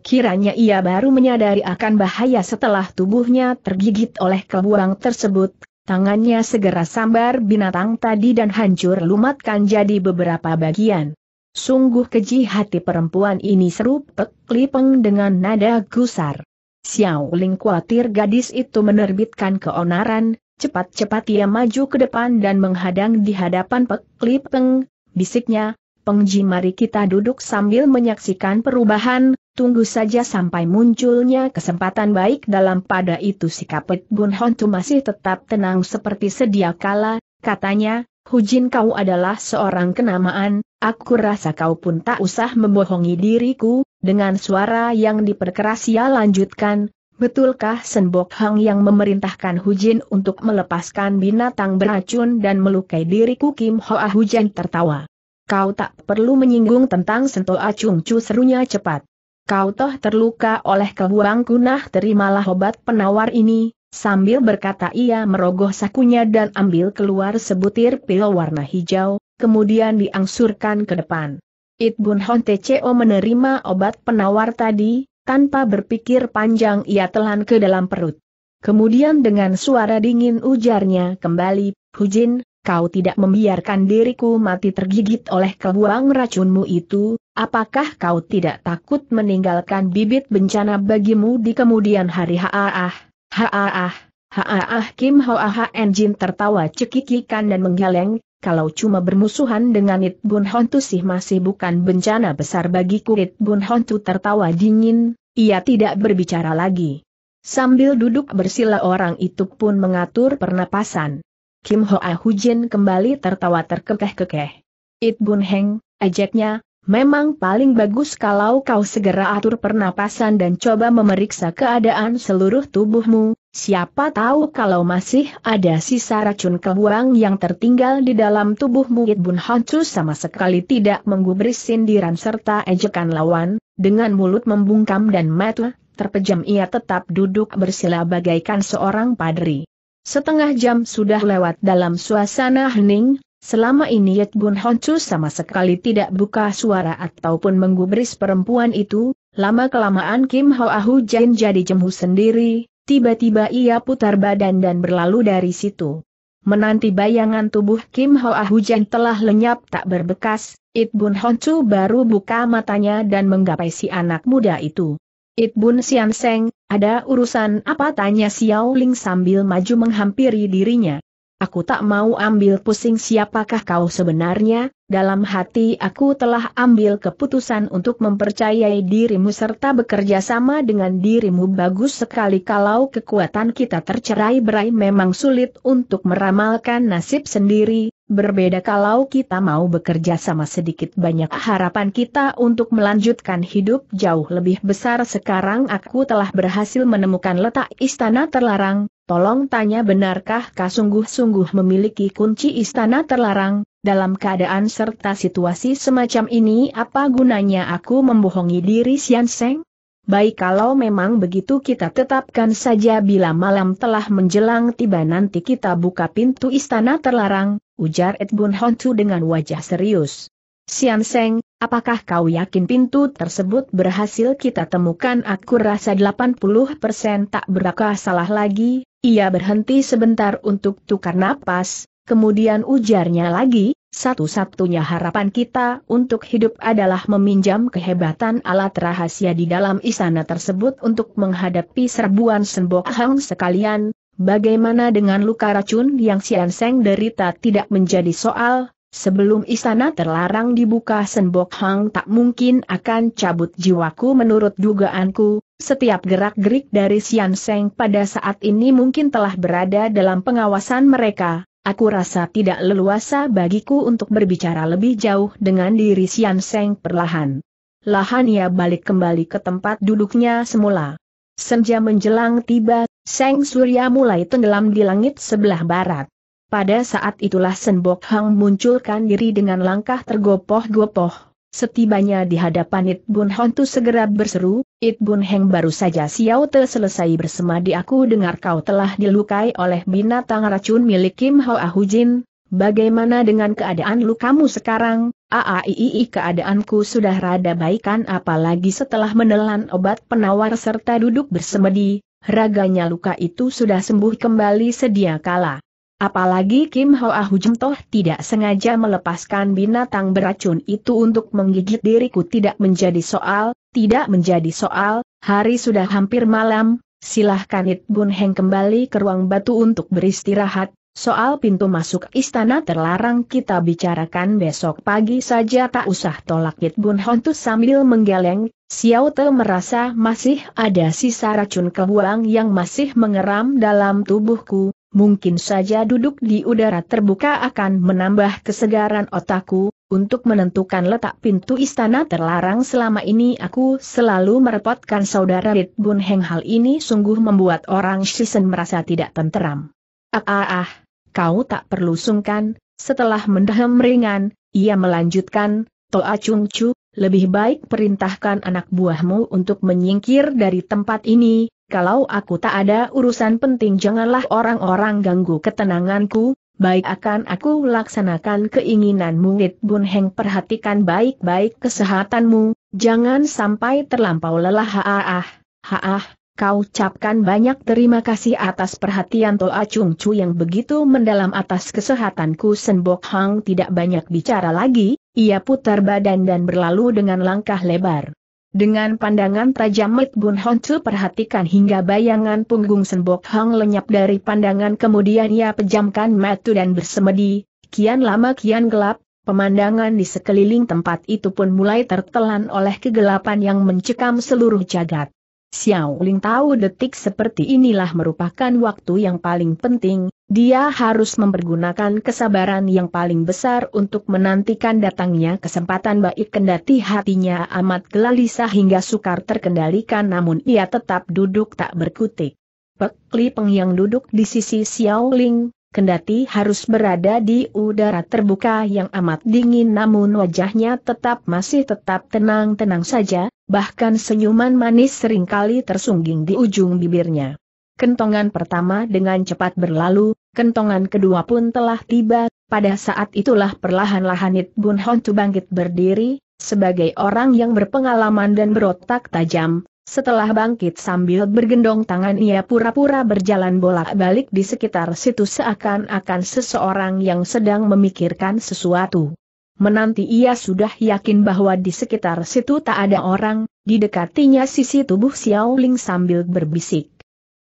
Kiranya ia baru menyadari akan bahaya setelah tubuhnya tergigit oleh kebuang tersebut, Tangannya segera sambar binatang tadi dan hancur lumatkan jadi beberapa bagian. Sungguh keji hati perempuan ini seru peklipeng dengan nada gusar. Xiao Ling khawatir gadis itu menerbitkan keonaran, cepat-cepat ia maju ke depan dan menghadang di hadapan peklipeng. bisiknya, Pengji mari kita duduk sambil menyaksikan perubahan, tunggu saja sampai munculnya kesempatan baik dalam pada itu sikap Kapet Bun Hontu masih tetap tenang seperti sedia kala, katanya, Hujin kau adalah seorang kenamaan, aku rasa kau pun tak usah membohongi diriku, dengan suara yang diperkeras ia lanjutkan, betulkah Senbok Hang yang memerintahkan Hujin untuk melepaskan binatang beracun dan melukai diriku Kim Hoa Hujan tertawa. Kau tak perlu menyinggung tentang Sento Acung Cu serunya cepat. Kau toh terluka oleh kebuang kunah terimalah obat penawar ini, sambil berkata ia merogoh sakunya dan ambil keluar sebutir pil warna hijau, kemudian diangsurkan ke depan. It Bun Hon TCO menerima obat penawar tadi, tanpa berpikir panjang ia telan ke dalam perut. Kemudian dengan suara dingin ujarnya kembali, Hujin, kau tidak membiarkan diriku mati tergigit oleh kebuang racunmu itu, apakah kau tidak takut meninggalkan bibit bencana bagimu di kemudian hari haaah, ah, haaah, ah, haaah ah, Kim Hoa Jin tertawa cekikikan dan menggeleng, kalau cuma bermusuhan dengan It Bun Hontu sih masih bukan bencana besar bagiku It Bun Hontu tertawa dingin, ia tidak berbicara lagi. Sambil duduk bersila orang itu pun mengatur pernapasan. Kim Hoa Hujin kembali tertawa terkekeh-kekeh. It Bun Heng, ejeknya, memang paling bagus kalau kau segera atur pernapasan dan coba memeriksa keadaan seluruh tubuhmu, siapa tahu kalau masih ada sisa racun kebuang yang tertinggal di dalam tubuhmu. It Bun Hancu sama sekali tidak menggubris sindiran serta ejekan lawan, dengan mulut membungkam dan mata terpejam ia tetap duduk bersila bagaikan seorang padri. Setengah jam sudah lewat dalam suasana hening, selama ini Yit Bun Honcu sama sekali tidak buka suara ataupun menggubris perempuan itu, lama-kelamaan Kim Ho Ahu Jain jadi jemu sendiri, tiba-tiba ia putar badan dan berlalu dari situ. Menanti bayangan tubuh Kim Ho Ahu Jain telah lenyap tak berbekas, It Bun Honcu baru buka matanya dan menggapai si anak muda itu. It Bun Sian Seng, ada urusan apa tanya Xiao Ling sambil maju menghampiri dirinya. Aku tak mau ambil pusing siapakah kau sebenarnya, dalam hati aku telah ambil keputusan untuk mempercayai dirimu serta bekerja sama dengan dirimu bagus sekali kalau kekuatan kita tercerai berai memang sulit untuk meramalkan nasib sendiri, berbeda kalau kita mau bekerja sama sedikit banyak harapan kita untuk melanjutkan hidup jauh lebih besar sekarang aku telah berhasil menemukan letak istana terlarang, Tolong tanya benarkah kau sungguh-sungguh memiliki kunci istana terlarang, dalam keadaan serta situasi semacam ini apa gunanya aku membohongi diri Sian Seng? Baik kalau memang begitu kita tetapkan saja bila malam telah menjelang tiba nanti kita buka pintu istana terlarang, ujar Ed Bun Hontu dengan wajah serius. Sian Seng, apakah kau yakin pintu tersebut berhasil kita temukan? Aku rasa 80% tak berakal salah lagi, ia berhenti sebentar untuk tukar napas, kemudian ujarnya lagi, satu-satunya harapan kita untuk hidup adalah meminjam kehebatan alat rahasia di dalam istana tersebut untuk menghadapi serbuan sembok hang sekalian, bagaimana dengan luka racun yang Sian Seng derita tidak menjadi soal, Sebelum istana terlarang dibuka Senbok Hang tak mungkin akan cabut jiwaku menurut dugaanku, setiap gerak-gerik dari Sian Seng pada saat ini mungkin telah berada dalam pengawasan mereka, aku rasa tidak leluasa bagiku untuk berbicara lebih jauh dengan diri Sian Seng perlahan. Lahan ia balik kembali ke tempat duduknya semula. Senja menjelang tiba, Seng Surya mulai tenggelam di langit sebelah barat. Pada saat itulah Senbok Hang munculkan diri dengan langkah tergopoh-gopoh, Setibanya di hadapan It Bun Hon tu segera berseru, It Bun Heng baru saja Xiao Te selesai bersemadi aku dengar kau telah dilukai oleh binatang racun milik Kim Hao Jin. bagaimana dengan keadaan lukamu sekarang? Aaii keadaanku sudah rada baikan apalagi setelah menelan obat penawar serta duduk bersemedi, raganya luka itu sudah sembuh kembali sedia kala. Apalagi Kim Ho ah Hujim Toh tidak sengaja melepaskan binatang beracun itu untuk menggigit diriku tidak menjadi soal, tidak menjadi soal, hari sudah hampir malam, silahkan It Bun Heng kembali ke ruang batu untuk beristirahat, soal pintu masuk istana terlarang kita bicarakan besok pagi saja tak usah tolak It Bun Hontus sambil menggeleng, Xiao Te merasa masih ada sisa racun kebuang yang masih mengeram dalam tubuhku, mungkin saja duduk di udara terbuka akan menambah kesegaran otakku, untuk menentukan letak pintu istana terlarang selama ini aku selalu merepotkan saudara Rit Bun Heng hal ini sungguh membuat orang Shisen merasa tidak tenteram. Ah ah ah, kau tak perlu sungkan, setelah mendahem ringan, ia melanjutkan, Toa Chung Chu, lebih baik perintahkan anak buahmu untuk menyingkir dari tempat ini, kalau aku tak ada urusan penting janganlah orang-orang ganggu ketenanganku, baik akan aku laksanakan keinginanmu. Nit Bun Heng perhatikan baik-baik kesehatanmu, jangan sampai terlampau lelah. Haah, haah, kau ucapkan banyak terima kasih atas perhatian Toa Chung Chu yang begitu mendalam atas kesehatanku. Senbok Hang tidak banyak bicara lagi, ia putar badan dan berlalu dengan langkah lebar. Dengan pandangan tajam Mit Bun Hon Chu perhatikan hingga bayangan punggung Senbok Hang lenyap dari pandangan kemudian ia pejamkan mata dan bersemedi, kian lama kian gelap, pemandangan di sekeliling tempat itu pun mulai tertelan oleh kegelapan yang mencekam seluruh jagat. Xiao Ling tahu detik seperti inilah merupakan waktu yang paling penting, dia harus mempergunakan kesabaran yang paling besar untuk menantikan datangnya kesempatan baik kendati hatinya amat gelisah hingga sukar terkendalikan namun ia tetap duduk tak berkutik. Pek Li Peng yang duduk di sisi Xiao Ling, kendati harus berada di udara terbuka yang amat dingin namun wajahnya tetap masih tetap tenang-tenang saja, bahkan senyuman manis seringkali tersungging di ujung bibirnya. Kentongan pertama dengan cepat berlalu, kentongan kedua pun telah tiba, pada saat itulah perlahan-lahan It Bun Hon bangkit berdiri, sebagai orang yang berpengalaman dan berotak tajam, setelah bangkit sambil bergendong tangan ia pura-pura berjalan bolak-balik di sekitar situ seakan-akan seseorang yang sedang memikirkan sesuatu. Menanti ia sudah yakin bahwa di sekitar situ tak ada orang, didekatinya sisi tubuh Xiao Ling sambil berbisik.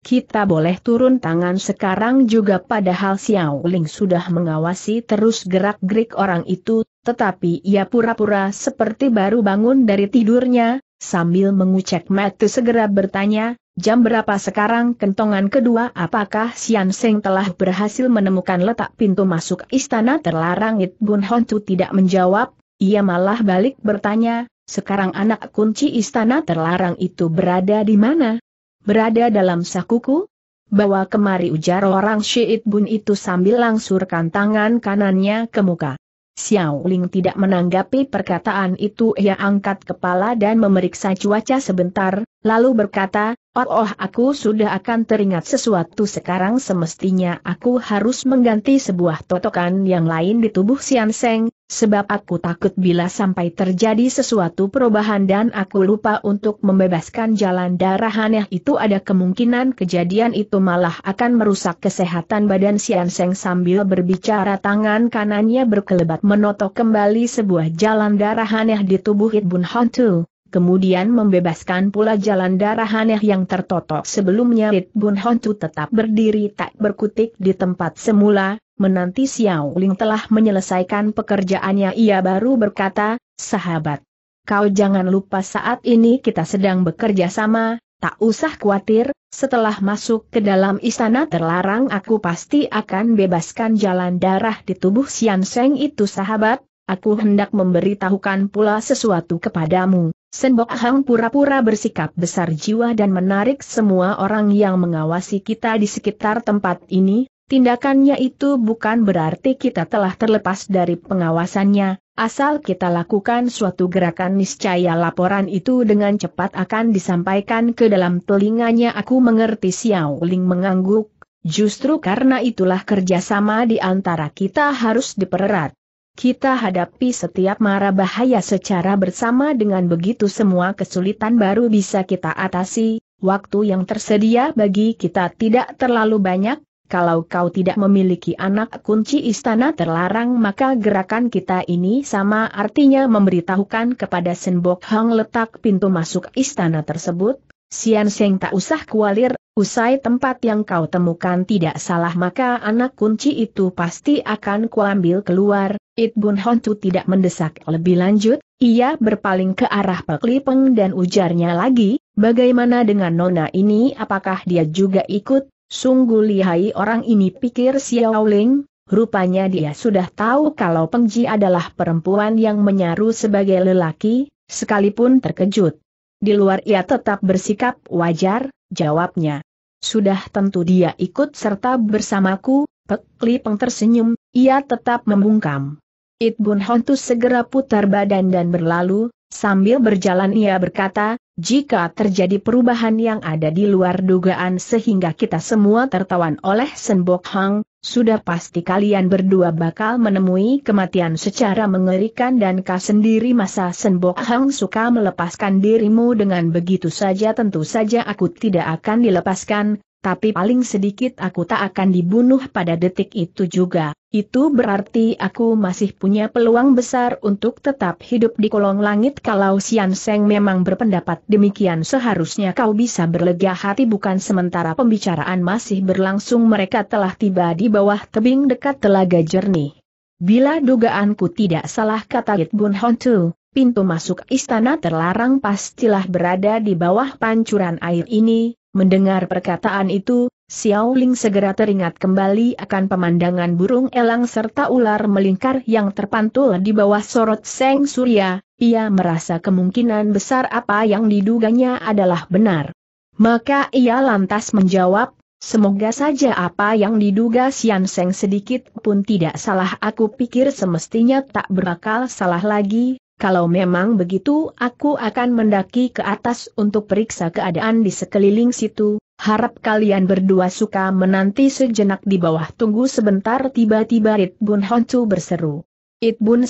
Kita boleh turun tangan sekarang juga padahal Xiao Ling sudah mengawasi terus gerak-gerik orang itu, tetapi ia pura-pura seperti baru bangun dari tidurnya, Sambil mengucek mata segera bertanya, jam berapa sekarang kentongan kedua apakah Sian Seng telah berhasil menemukan letak pintu masuk istana terlarang It Bun Hontu tidak menjawab, ia malah balik bertanya, sekarang anak kunci istana terlarang itu berada di mana? Berada dalam sakuku? Bawa kemari ujar orang Syiit Bun itu sambil langsurkan tangan kanannya ke muka. Xiao Ling tidak menanggapi perkataan itu ia angkat kepala dan memeriksa cuaca sebentar, lalu berkata, Oh, oh aku sudah akan teringat sesuatu sekarang semestinya aku harus mengganti sebuah totokan yang lain di tubuh Sian Seng, sebab aku takut bila sampai terjadi sesuatu perubahan dan aku lupa untuk membebaskan jalan darah aneh itu ada kemungkinan kejadian itu malah akan merusak kesehatan badan Sian Seng sambil berbicara tangan kanannya berkelebat menotok kembali sebuah jalan darah aneh di tubuh Hit Bun kemudian membebaskan pula jalan darah aneh yang tertotok sebelumnya Rit Bun Hontu tetap berdiri tak berkutik di tempat semula, menanti Xiao Ling telah menyelesaikan pekerjaannya ia baru berkata, sahabat. Kau jangan lupa saat ini kita sedang bekerja sama, tak usah khawatir, setelah masuk ke dalam istana terlarang aku pasti akan bebaskan jalan darah di tubuh Xian Seng itu sahabat, aku hendak memberitahukan pula sesuatu kepadamu. Senbok Hang pura-pura bersikap besar jiwa dan menarik semua orang yang mengawasi kita di sekitar tempat ini, tindakannya itu bukan berarti kita telah terlepas dari pengawasannya, asal kita lakukan suatu gerakan niscaya laporan itu dengan cepat akan disampaikan ke dalam telinganya aku mengerti Xiao Ling mengangguk, justru karena itulah kerjasama di antara kita harus dipererat. Kita hadapi setiap mara bahaya secara bersama dengan begitu semua kesulitan baru bisa kita atasi, waktu yang tersedia bagi kita tidak terlalu banyak, kalau kau tidak memiliki anak kunci istana terlarang maka gerakan kita ini sama artinya memberitahukan kepada Senbok Hang letak pintu masuk istana tersebut, Sian Seng tak usah kualir, usai tempat yang kau temukan tidak salah maka anak kunci itu pasti akan kuambil keluar. It Bun Honcu tidak mendesak lebih lanjut, ia berpaling ke arah Pek Lipeng dan ujarnya lagi, bagaimana dengan nona ini apakah dia juga ikut? Sungguh lihai orang ini pikir Xiao Ling, rupanya dia sudah tahu kalau Pengji adalah perempuan yang menyaru sebagai lelaki, sekalipun terkejut di luar ia tetap bersikap wajar, jawabnya. Sudah tentu dia ikut serta bersamaku, Pek Li tersenyum, ia tetap membungkam. It Bun Hontus segera putar badan dan berlalu, sambil berjalan ia berkata, jika terjadi perubahan yang ada di luar dugaan sehingga kita semua tertawan oleh Senbok Hang, sudah pasti kalian berdua bakal menemui kematian secara mengerikan dan kau sendiri masa Senbok Hang suka melepaskan dirimu dengan begitu saja tentu saja aku tidak akan dilepaskan, tapi paling sedikit aku tak akan dibunuh pada detik itu juga. Itu berarti aku masih punya peluang besar untuk tetap hidup di kolong langit kalau Sian Seng memang berpendapat demikian seharusnya kau bisa berlega hati bukan sementara pembicaraan masih berlangsung mereka telah tiba di bawah tebing dekat telaga jernih. Bila dugaanku tidak salah kata Yit Bun Hon pintu masuk istana terlarang pastilah berada di bawah pancuran air ini, Mendengar perkataan itu, Xiao Ling segera teringat kembali akan pemandangan burung elang serta ular melingkar yang terpantul di bawah sorot Seng Surya, ia merasa kemungkinan besar apa yang diduganya adalah benar. Maka ia lantas menjawab, semoga saja apa yang diduga Sian Seng sedikit pun tidak salah aku pikir semestinya tak berakal salah lagi, kalau memang begitu aku akan mendaki ke atas untuk periksa keadaan di sekeliling situ, harap kalian berdua suka menanti sejenak di bawah tunggu sebentar tiba-tiba Itbun Bun Honcu berseru. It Bun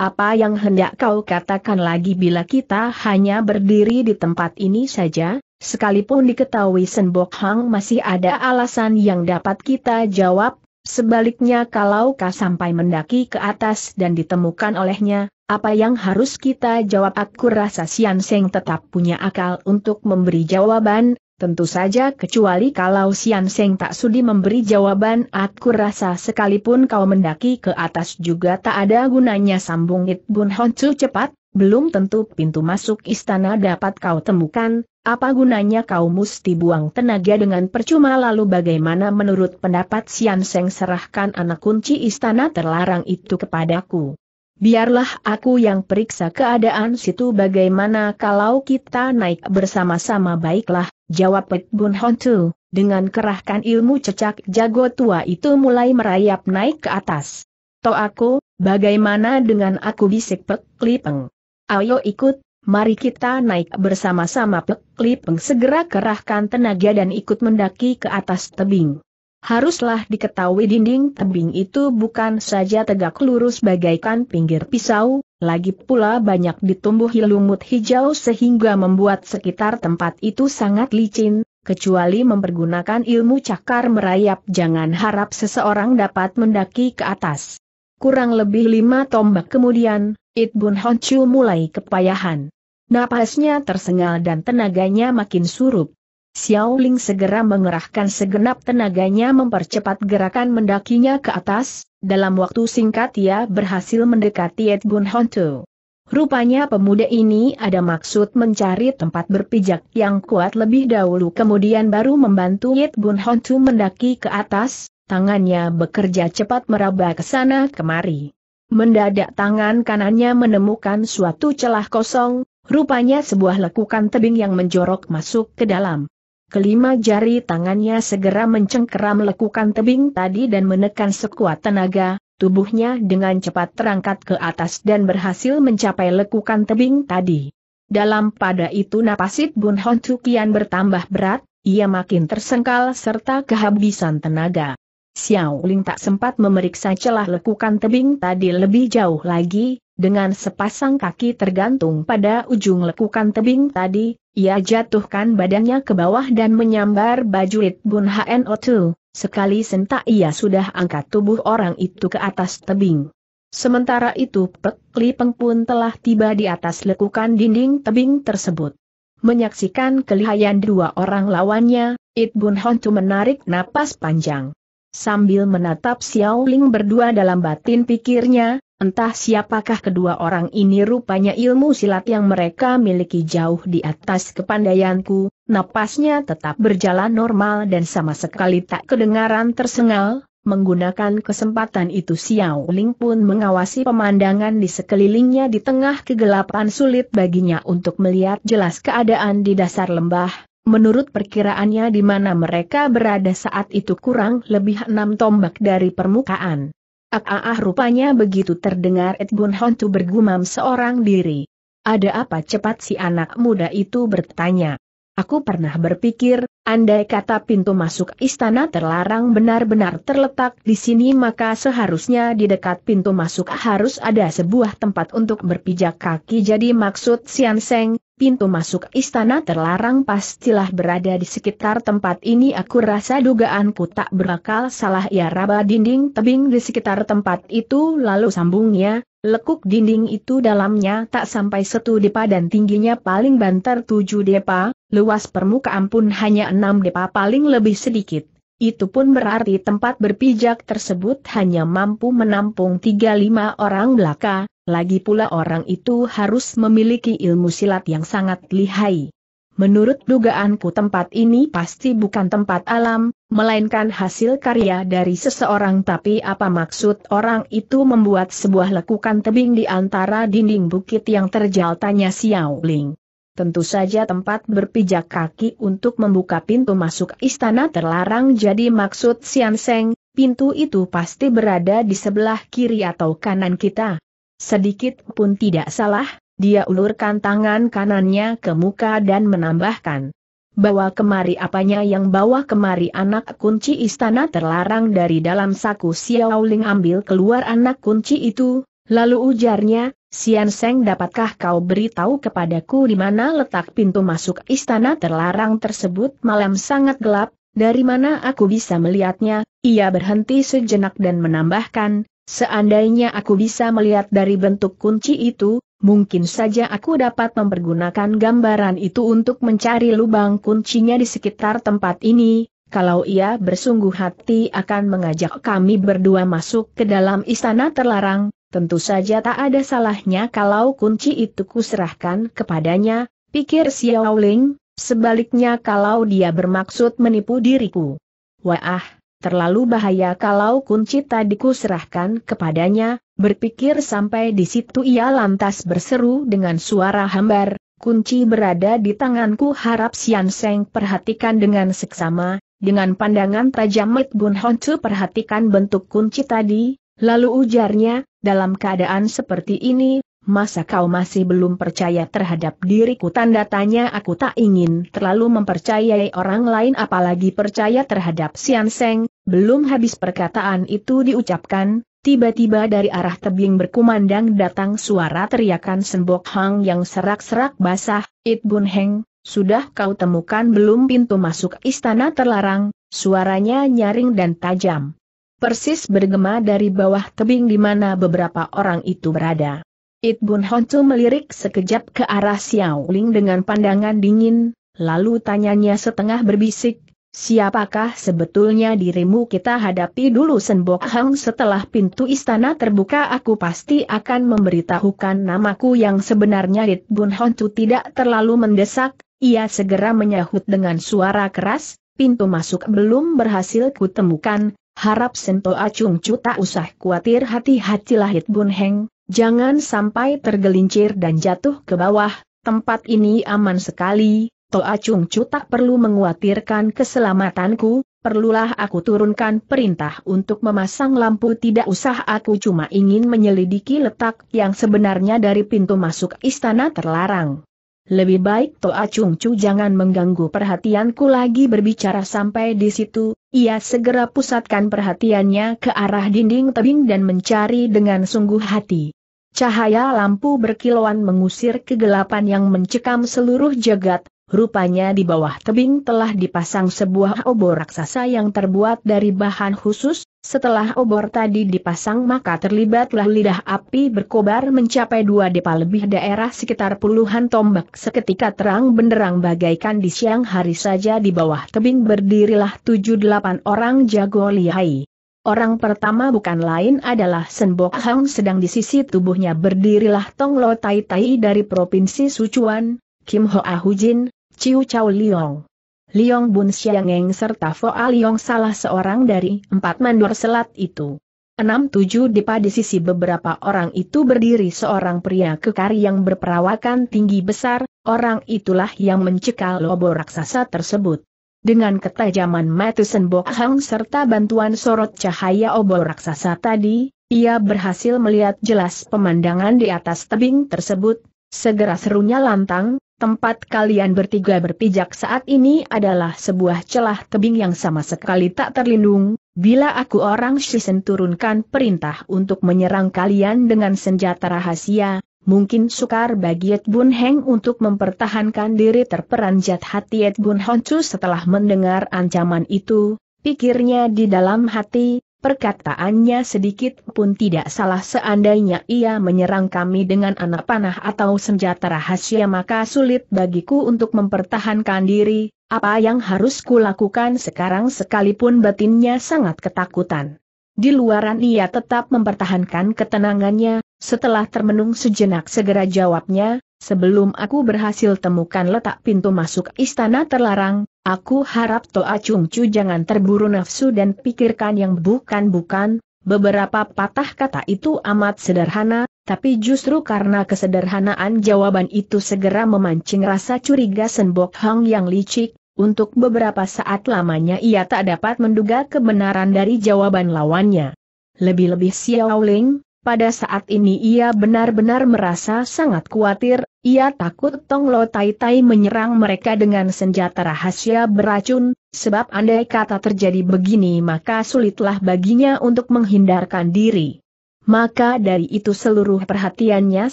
apa yang hendak kau katakan lagi bila kita hanya berdiri di tempat ini saja, sekalipun diketahui Senbok Hang masih ada alasan yang dapat kita jawab, sebaliknya kalau kau sampai mendaki ke atas dan ditemukan olehnya, apa yang harus kita jawab aku rasa Sian Seng tetap punya akal untuk memberi jawaban, tentu saja kecuali kalau Sian Seng tak sudi memberi jawaban aku rasa sekalipun kau mendaki ke atas juga tak ada gunanya sambung It Bun Hon cepat, belum tentu pintu masuk istana dapat kau temukan, apa gunanya kau mesti buang tenaga dengan percuma lalu bagaimana menurut pendapat Sian Seng serahkan anak kunci istana terlarang itu kepadaku. Biarlah aku yang periksa keadaan situ bagaimana kalau kita naik bersama-sama baiklah, jawab Pek Bun Hontu, dengan kerahkan ilmu cecak jago tua itu mulai merayap naik ke atas. To aku, bagaimana dengan aku bisik Pek Lipeng? Ayo ikut, mari kita naik bersama-sama Pek Lipeng segera kerahkan tenaga dan ikut mendaki ke atas tebing. Haruslah diketahui dinding tebing itu bukan saja tegak lurus bagaikan pinggir pisau, lagi pula banyak ditumbuhi lumut hijau sehingga membuat sekitar tempat itu sangat licin, kecuali mempergunakan ilmu cakar merayap jangan harap seseorang dapat mendaki ke atas. Kurang lebih lima tombak kemudian, It Bun Honchu mulai kepayahan. Napasnya tersengal dan tenaganya makin surup. Xiao Ling segera mengerahkan segenap tenaganya mempercepat gerakan mendakinya ke atas, dalam waktu singkat ia berhasil mendekati Ed Bun Hontu. Rupanya pemuda ini ada maksud mencari tempat berpijak yang kuat lebih dahulu kemudian baru membantu Yit Bun Hontu mendaki ke atas, tangannya bekerja cepat meraba ke sana kemari. Mendadak tangan kanannya menemukan suatu celah kosong, rupanya sebuah lekukan tebing yang menjorok masuk ke dalam kelima jari tangannya segera mencengkeram lekukan tebing tadi dan menekan sekuat tenaga, tubuhnya dengan cepat terangkat ke atas dan berhasil mencapai lekukan tebing tadi. Dalam pada itu napasit Bun Hon kian bertambah berat, ia makin tersengkal serta kehabisan tenaga. Xiao Ling tak sempat memeriksa celah lekukan tebing tadi lebih jauh lagi, dengan sepasang kaki tergantung pada ujung lekukan tebing tadi, ia jatuhkan badannya ke bawah dan menyambar baju It Bun HNO2. Sekali sentak ia sudah angkat tubuh orang itu ke atas tebing. Sementara itu Pek Li Peng pun telah tiba di atas lekukan dinding tebing tersebut. Menyaksikan kelihayan dua orang lawannya, It Bun Hontu menarik napas panjang. Sambil menatap Xiao Ling berdua dalam batin pikirnya, Entah siapakah kedua orang ini rupanya ilmu silat yang mereka miliki jauh di atas kepandaianku, napasnya tetap berjalan normal dan sama sekali tak kedengaran tersengal, Menggunakan kesempatan itu Xiao Ling pun mengawasi pemandangan di sekelilingnya di tengah kegelapan sulit baginya untuk melihat jelas keadaan di dasar lembah. Menurut perkiraannya di mana mereka berada saat itu kurang lebih enam tombak dari permukaan. Ah, ah, ah, rupanya begitu terdengar Ed Hontu bergumam seorang diri. Ada apa cepat si anak muda itu bertanya. Aku pernah berpikir, andai kata pintu masuk istana terlarang benar-benar terletak di sini maka seharusnya di dekat pintu masuk harus ada sebuah tempat untuk berpijak kaki jadi maksud Sian Seng, pintu masuk istana terlarang pastilah berada di sekitar tempat ini aku rasa dugaanku tak berakal salah ya raba dinding tebing di sekitar tempat itu lalu sambungnya, lekuk dinding itu dalamnya tak sampai setu depa dan tingginya paling banter tujuh depa, luas permukaan pun hanya enam depa paling lebih sedikit itu pun berarti tempat berpijak tersebut hanya mampu menampung 35 orang belaka, lagi pula orang itu harus memiliki ilmu silat yang sangat lihai. Menurut dugaanku tempat ini pasti bukan tempat alam, melainkan hasil karya dari seseorang tapi apa maksud orang itu membuat sebuah lekukan tebing di antara dinding bukit yang terjal tanya Xiao Ling tentu saja tempat berpijak kaki untuk membuka pintu masuk istana terlarang jadi maksud Sian Seng, pintu itu pasti berada di sebelah kiri atau kanan kita. Sedikit pun tidak salah, dia ulurkan tangan kanannya ke muka dan menambahkan. Bawa kemari apanya yang bawa kemari anak kunci istana terlarang dari dalam saku Xiaoling ambil keluar anak kunci itu, lalu ujarnya, Sian Seng dapatkah kau beritahu kepadaku di mana letak pintu masuk istana terlarang tersebut malam sangat gelap, dari mana aku bisa melihatnya, ia berhenti sejenak dan menambahkan, seandainya aku bisa melihat dari bentuk kunci itu, mungkin saja aku dapat mempergunakan gambaran itu untuk mencari lubang kuncinya di sekitar tempat ini, kalau ia bersungguh hati akan mengajak kami berdua masuk ke dalam istana terlarang, Tentu saja tak ada salahnya kalau kunci itu kuserahkan kepadanya, pikir Xiao Ling, sebaliknya kalau dia bermaksud menipu diriku. Wah, terlalu bahaya kalau kunci tadi kuserahkan kepadanya, berpikir sampai di situ ia lantas berseru dengan suara hambar, kunci berada di tanganku harap Xian Seng perhatikan dengan seksama, dengan pandangan tajam Mit Bun Honcu perhatikan bentuk kunci tadi, lalu ujarnya, dalam keadaan seperti ini, masa kau masih belum percaya terhadap diriku? Tanda tanya aku tak ingin terlalu mempercayai orang lain apalagi percaya terhadap Sian Seng, belum habis perkataan itu diucapkan, tiba-tiba dari arah tebing berkumandang datang suara teriakan Sembok Hang yang serak-serak basah, It Bun Heng, sudah kau temukan belum pintu masuk istana terlarang, suaranya nyaring dan tajam persis bergema dari bawah tebing di mana beberapa orang itu berada. It Bun Honcu melirik sekejap ke arah Xiao Ling dengan pandangan dingin, lalu tanyanya setengah berbisik, Siapakah sebetulnya dirimu kita hadapi dulu Senbok Hang setelah pintu istana terbuka aku pasti akan memberitahukan namaku yang sebenarnya Itbun Bun Honcu tidak terlalu mendesak, ia segera menyahut dengan suara keras, pintu masuk belum berhasil kutemukan, harap Sento Acung Cu tak usah khawatir hati hati lahit Bun Heng, jangan sampai tergelincir dan jatuh ke bawah, tempat ini aman sekali, To Acung Cu tak perlu menguatirkan keselamatanku, perlulah aku turunkan perintah untuk memasang lampu tidak usah aku cuma ingin menyelidiki letak yang sebenarnya dari pintu masuk istana terlarang. Lebih baik Toa Chung Chu jangan mengganggu perhatianku lagi berbicara sampai di situ, ia segera pusatkan perhatiannya ke arah dinding tebing dan mencari dengan sungguh hati. Cahaya lampu berkilauan mengusir kegelapan yang mencekam seluruh jagat, Rupanya di bawah tebing telah dipasang sebuah obor raksasa yang terbuat dari bahan khusus, setelah obor tadi dipasang maka terlibatlah lidah api berkobar mencapai dua depa lebih daerah sekitar puluhan tombak seketika terang benderang bagaikan di siang hari saja di bawah tebing berdirilah tujuh delapan orang jago lihai. Orang pertama bukan lain adalah Senbok Hang sedang di sisi tubuhnya berdirilah Tong Lo Tai Tai dari Provinsi Sichuan, Kim Hoa Hujin, Ciu Chau Liong. Liong Bun Xiangeng serta Foa Liong salah seorang dari empat mandor selat itu. Enam tujuh di di sisi beberapa orang itu berdiri seorang pria kekar yang berperawakan tinggi besar, orang itulah yang mencekal lobo raksasa tersebut. Dengan ketajaman mata Senbok Hang serta bantuan sorot cahaya obor raksasa tadi, ia berhasil melihat jelas pemandangan di atas tebing tersebut, segera serunya lantang, Tempat kalian bertiga berpijak saat ini adalah sebuah celah tebing yang sama sekali tak terlindung, bila aku orang Shisen turunkan perintah untuk menyerang kalian dengan senjata rahasia, mungkin sukar bagi Ed Bun Heng untuk mempertahankan diri terperanjat hati Ed Bun Honcu setelah mendengar ancaman itu, pikirnya di dalam hati, Perkataannya sedikit pun tidak salah seandainya ia menyerang kami dengan anak panah atau senjata rahasia maka sulit bagiku untuk mempertahankan diri, apa yang harus kulakukan sekarang sekalipun batinnya sangat ketakutan. Di luaran ia tetap mempertahankan ketenangannya, setelah termenung sejenak segera jawabnya, sebelum aku berhasil temukan letak pintu masuk istana terlarang, Aku harap Toa Chung Chu jangan terburu nafsu dan pikirkan yang bukan-bukan, beberapa patah kata itu amat sederhana, tapi justru karena kesederhanaan jawaban itu segera memancing rasa curiga Senbok Hong yang licik, untuk beberapa saat lamanya ia tak dapat menduga kebenaran dari jawaban lawannya. Lebih-lebih Xiao Ling, pada saat ini ia benar-benar merasa sangat khawatir, ia takut Tong Lo Tai Tai menyerang mereka dengan senjata rahasia beracun, sebab andai kata terjadi begini maka sulitlah baginya untuk menghindarkan diri. Maka dari itu seluruh perhatiannya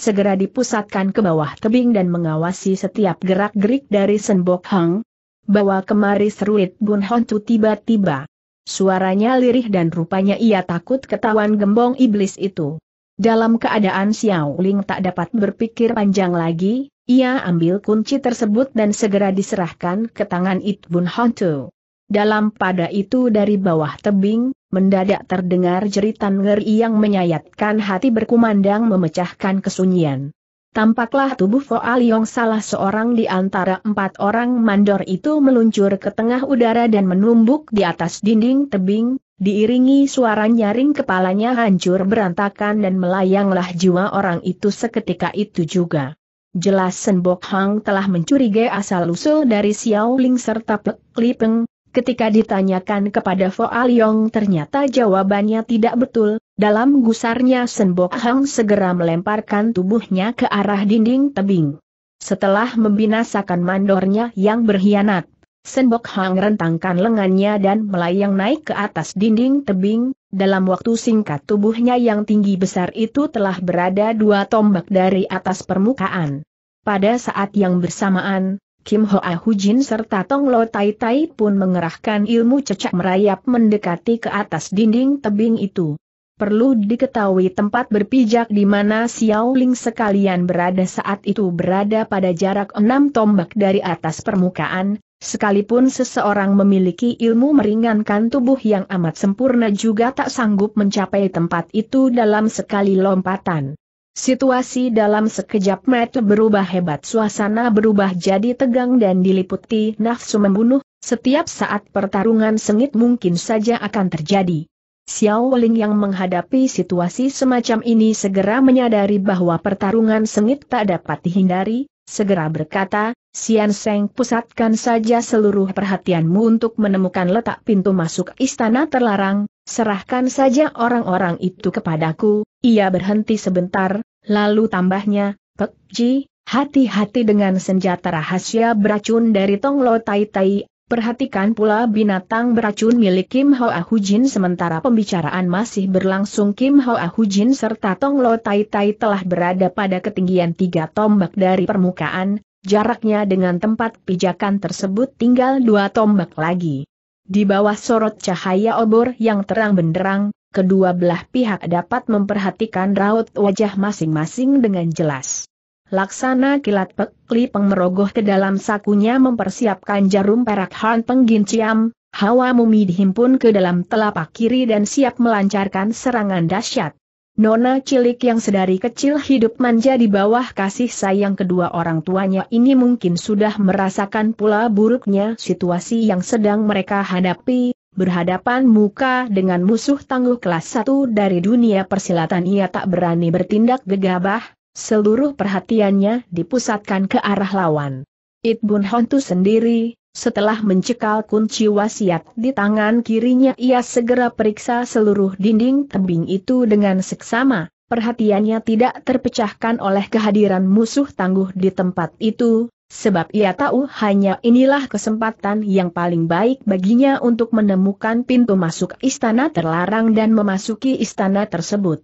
segera dipusatkan ke bawah tebing dan mengawasi setiap gerak-gerik dari Senbok Hang. Bawa kemari seruit Bun Hon tiba-tiba. Suaranya lirih dan rupanya ia takut ketahuan gembong iblis itu. Dalam keadaan Xiao Ling tak dapat berpikir panjang lagi, ia ambil kunci tersebut dan segera diserahkan ke tangan Itbun Hantu. Dalam pada itu dari bawah tebing, mendadak terdengar jeritan ngeri yang menyayatkan hati berkumandang memecahkan kesunyian. Tampaklah tubuh Fo Aliong salah seorang di antara empat orang mandor itu meluncur ke tengah udara dan menumbuk di atas dinding tebing, diiringi suara nyaring kepalanya hancur berantakan dan melayanglah jiwa orang itu seketika itu juga. Jelas Senbok Hang telah mencurigai asal-usul dari Xiao Ling serta Pek Peng, ketika ditanyakan kepada Fo Aliong ternyata jawabannya tidak betul, dalam gusarnya Senbok Hang segera melemparkan tubuhnya ke arah dinding tebing. Setelah membinasakan mandornya yang berkhianat, Senbok Hang rentangkan lengannya dan melayang naik ke atas dinding tebing, dalam waktu singkat tubuhnya yang tinggi besar itu telah berada dua tombak dari atas permukaan. Pada saat yang bersamaan, Kim Ho Jin serta Tong Lo Tai Tai pun mengerahkan ilmu cecak merayap mendekati ke atas dinding tebing itu. Perlu diketahui tempat berpijak di mana Xiao Ling sekalian berada saat itu berada pada jarak enam tombak dari atas permukaan, sekalipun seseorang memiliki ilmu meringankan tubuh yang amat sempurna juga tak sanggup mencapai tempat itu dalam sekali lompatan. Situasi dalam sekejap mata berubah hebat suasana berubah jadi tegang dan diliputi nafsu membunuh, setiap saat pertarungan sengit mungkin saja akan terjadi. Xiao Ling yang menghadapi situasi semacam ini segera menyadari bahwa pertarungan sengit tak dapat dihindari, segera berkata, Xian Seng pusatkan saja seluruh perhatianmu untuk menemukan letak pintu masuk istana terlarang, serahkan saja orang-orang itu kepadaku, ia berhenti sebentar, lalu tambahnya, Pek Ji, hati-hati dengan senjata rahasia beracun dari Tonglo Tai Tai, Perhatikan pula binatang beracun milik Kim Hoa Hujin sementara pembicaraan masih berlangsung Kim Hoa Hujin serta Tong Lo Tai Tai telah berada pada ketinggian tiga tombak dari permukaan, jaraknya dengan tempat pijakan tersebut tinggal dua tombak lagi. Di bawah sorot cahaya obor yang terang benderang, kedua belah pihak dapat memperhatikan raut wajah masing-masing dengan jelas. Laksana kilat pekli pengmerogoh ke dalam sakunya mempersiapkan jarum perak Han pengginciam, hawa mumi dihimpun ke dalam telapak kiri dan siap melancarkan serangan dahsyat. Nona cilik yang sedari kecil hidup manja di bawah kasih sayang kedua orang tuanya ini mungkin sudah merasakan pula buruknya situasi yang sedang mereka hadapi, berhadapan muka dengan musuh tangguh kelas satu dari dunia persilatan ia tak berani bertindak gegabah, seluruh perhatiannya dipusatkan ke arah lawan. It Bun Hontu sendiri, setelah mencekal kunci wasiat di tangan kirinya ia segera periksa seluruh dinding tebing itu dengan seksama, perhatiannya tidak terpecahkan oleh kehadiran musuh tangguh di tempat itu, sebab ia tahu hanya inilah kesempatan yang paling baik baginya untuk menemukan pintu masuk istana terlarang dan memasuki istana tersebut.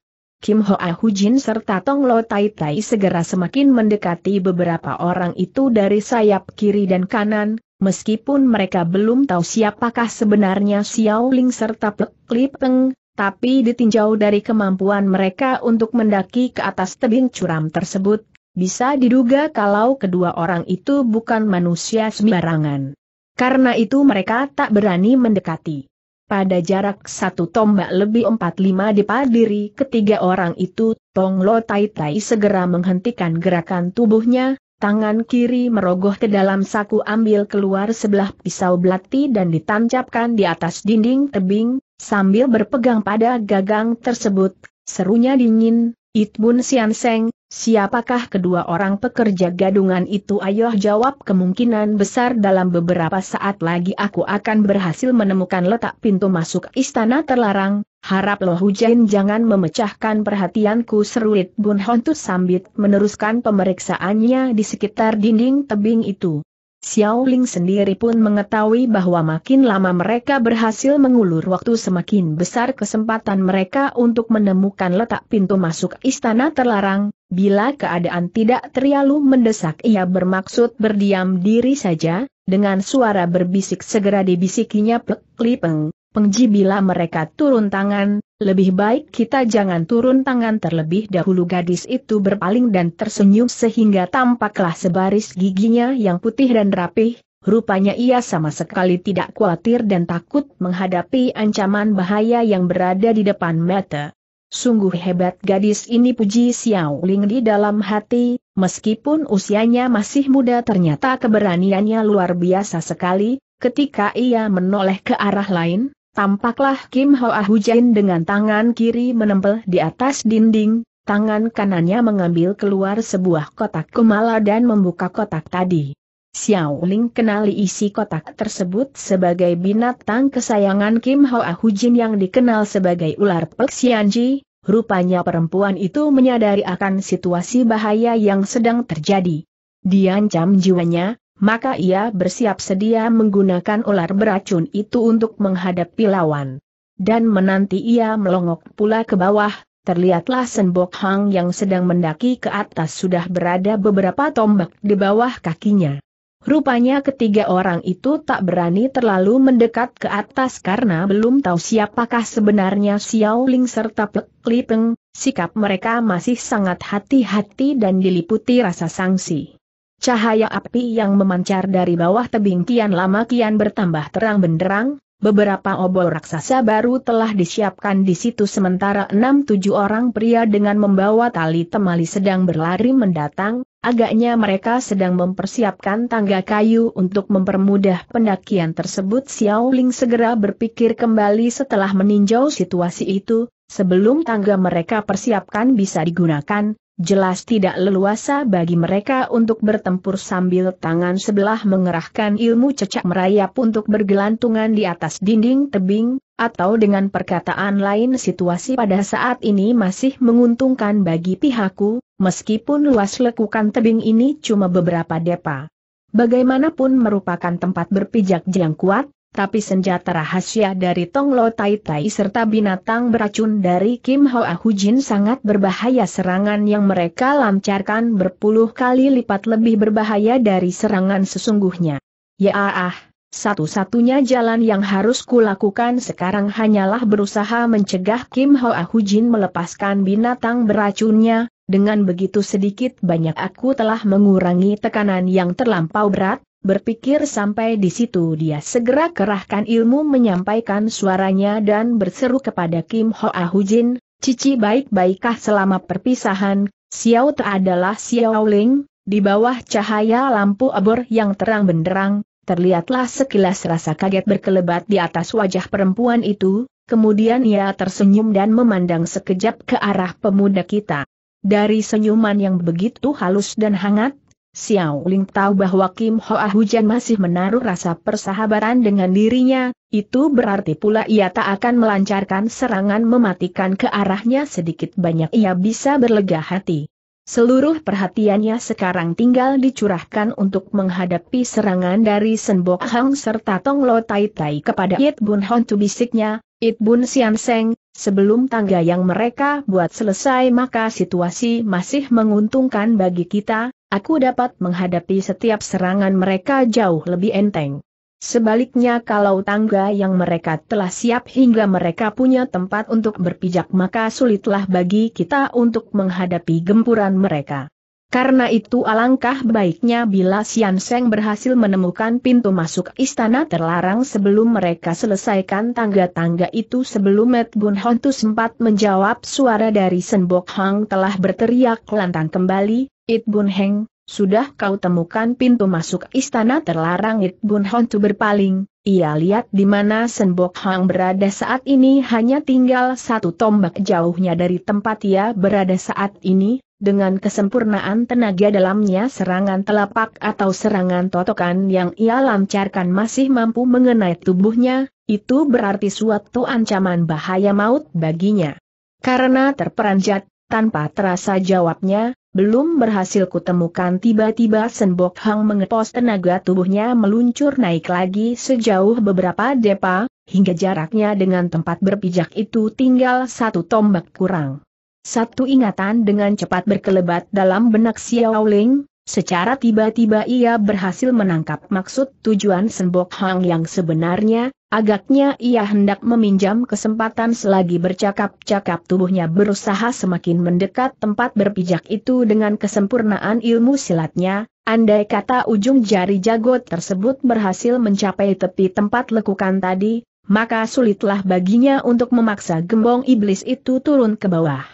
Kim Hoa Hujin serta Tong Lo Tai Tai segera semakin mendekati beberapa orang itu dari sayap kiri dan kanan, meskipun mereka belum tahu siapakah sebenarnya Xiao Ling serta Pek Li Peng, tapi ditinjau dari kemampuan mereka untuk mendaki ke atas tebing curam tersebut, bisa diduga kalau kedua orang itu bukan manusia sembarangan. Karena itu mereka tak berani mendekati. Pada jarak satu tombak lebih empat lima depa diri ketiga orang itu, Tong Lo Tai Tai segera menghentikan gerakan tubuhnya, tangan kiri merogoh ke dalam saku ambil keluar sebelah pisau belati dan ditancapkan di atas dinding tebing, sambil berpegang pada gagang tersebut, serunya dingin, It Bun Sian Seng, Siapakah kedua orang pekerja gadungan itu? Ayoh jawab kemungkinan besar dalam beberapa saat lagi aku akan berhasil menemukan letak pintu masuk istana terlarang, Harap loh hujan jangan memecahkan perhatianku seruit Bun Hontut sambit meneruskan pemeriksaannya di sekitar dinding tebing itu. Xiao Ling sendiri pun mengetahui bahwa makin lama mereka berhasil mengulur waktu semakin besar kesempatan mereka untuk menemukan letak pintu masuk istana terlarang, bila keadaan tidak terlalu mendesak ia bermaksud berdiam diri saja, dengan suara berbisik segera dibisikinya Pek Li Peng, pengji bila mereka turun tangan, lebih baik kita jangan turun tangan terlebih dahulu gadis itu berpaling dan tersenyum sehingga tampaklah sebaris giginya yang putih dan rapih, rupanya ia sama sekali tidak khawatir dan takut menghadapi ancaman bahaya yang berada di depan mata. Sungguh hebat gadis ini puji Xiao Ling di dalam hati, meskipun usianya masih muda ternyata keberaniannya luar biasa sekali, ketika ia menoleh ke arah lain, Tampaklah Kim Ah Hujain dengan tangan kiri menempel di atas dinding, tangan kanannya mengambil keluar sebuah kotak kumala dan membuka kotak tadi. Xiao Ling kenali isi kotak tersebut sebagai binatang kesayangan Kim Ah Hujin yang dikenal sebagai ular Pek Xianji, rupanya perempuan itu menyadari akan situasi bahaya yang sedang terjadi. Diancam jiwanya, maka ia bersiap sedia menggunakan ular beracun itu untuk menghadapi lawan. Dan menanti ia melongok pula ke bawah, terlihatlah Senbok Hang yang sedang mendaki ke atas sudah berada beberapa tombak di bawah kakinya. Rupanya ketiga orang itu tak berani terlalu mendekat ke atas karena belum tahu siapakah sebenarnya Xiao Ling serta Pek Lipeng, sikap mereka masih sangat hati-hati dan diliputi rasa sangsi. Cahaya api yang memancar dari bawah tebing kian lama kian bertambah terang benderang, beberapa obor raksasa baru telah disiapkan di situ sementara enam tujuh orang pria dengan membawa tali temali sedang berlari mendatang, agaknya mereka sedang mempersiapkan tangga kayu untuk mempermudah pendakian tersebut Xiao Ling segera berpikir kembali setelah meninjau situasi itu, sebelum tangga mereka persiapkan bisa digunakan, Jelas tidak leluasa bagi mereka untuk bertempur sambil tangan sebelah mengerahkan ilmu cecak merayap untuk bergelantungan di atas dinding tebing, atau dengan perkataan lain situasi pada saat ini masih menguntungkan bagi pihakku, meskipun luas lekukan tebing ini cuma beberapa depa. Bagaimanapun merupakan tempat berpijak yang kuat, tapi senjata rahasia dari Tonglo Tai Tai serta binatang beracun dari Kim Ho Hoa Hujin sangat berbahaya serangan yang mereka lancarkan berpuluh kali lipat lebih berbahaya dari serangan sesungguhnya. Ya ah, satu-satunya jalan yang harus kulakukan sekarang hanyalah berusaha mencegah Kim Ho Hoa Hujin melepaskan binatang beracunnya, dengan begitu sedikit banyak aku telah mengurangi tekanan yang terlampau berat, Berpikir sampai di situ dia segera kerahkan ilmu menyampaikan suaranya dan berseru kepada Kim Ho Jin, Cici baik-baikkah selama perpisahan, Xiao Te adalah Xiao Ling, di bawah cahaya lampu obor yang terang benderang, terlihatlah sekilas rasa kaget berkelebat di atas wajah perempuan itu, kemudian ia tersenyum dan memandang sekejap ke arah pemuda kita. Dari senyuman yang begitu halus dan hangat, Xiao Ling tahu bahwa Kim Hoa Hujan masih menaruh rasa persahabatan dengan dirinya, itu berarti pula ia tak akan melancarkan serangan mematikan ke arahnya sedikit banyak ia bisa berlega hati. Seluruh perhatiannya sekarang tinggal dicurahkan untuk menghadapi serangan dari Senbok Hang serta Tong Lo Tai Tai kepada It Bun Hon tu bisiknya, It Bun Sian Seng, Sebelum tangga yang mereka buat selesai maka situasi masih menguntungkan bagi kita, aku dapat menghadapi setiap serangan mereka jauh lebih enteng. Sebaliknya kalau tangga yang mereka telah siap hingga mereka punya tempat untuk berpijak maka sulitlah bagi kita untuk menghadapi gempuran mereka. Karena itu alangkah baiknya bila Sian Seng berhasil menemukan pintu masuk istana terlarang sebelum mereka selesaikan tangga-tangga itu sebelum Met Bun Hontu sempat menjawab suara dari Senbok Hang telah berteriak lantang kembali, It Bun Heng, sudah kau temukan pintu masuk istana terlarang It Bun Hontu berpaling, ia lihat di mana Senbok Hang berada saat ini hanya tinggal satu tombak jauhnya dari tempat ia berada saat ini, dengan kesempurnaan tenaga dalamnya serangan telapak atau serangan totokan yang ia lancarkan masih mampu mengenai tubuhnya, itu berarti suatu ancaman bahaya maut baginya. Karena terperanjat, tanpa terasa jawabnya, belum berhasil kutemukan tiba-tiba Senbok Hang mengepos tenaga tubuhnya meluncur naik lagi sejauh beberapa depa, hingga jaraknya dengan tempat berpijak itu tinggal satu tombak kurang. Satu ingatan dengan cepat berkelebat dalam benak Xiao Ling, secara tiba-tiba ia berhasil menangkap maksud tujuan Senbok Hang yang sebenarnya, agaknya ia hendak meminjam kesempatan selagi bercakap-cakap tubuhnya berusaha semakin mendekat tempat berpijak itu dengan kesempurnaan ilmu silatnya, Andai kata ujung jari jago tersebut berhasil mencapai tepi tempat lekukan tadi, maka sulitlah baginya untuk memaksa gembong iblis itu turun ke bawah.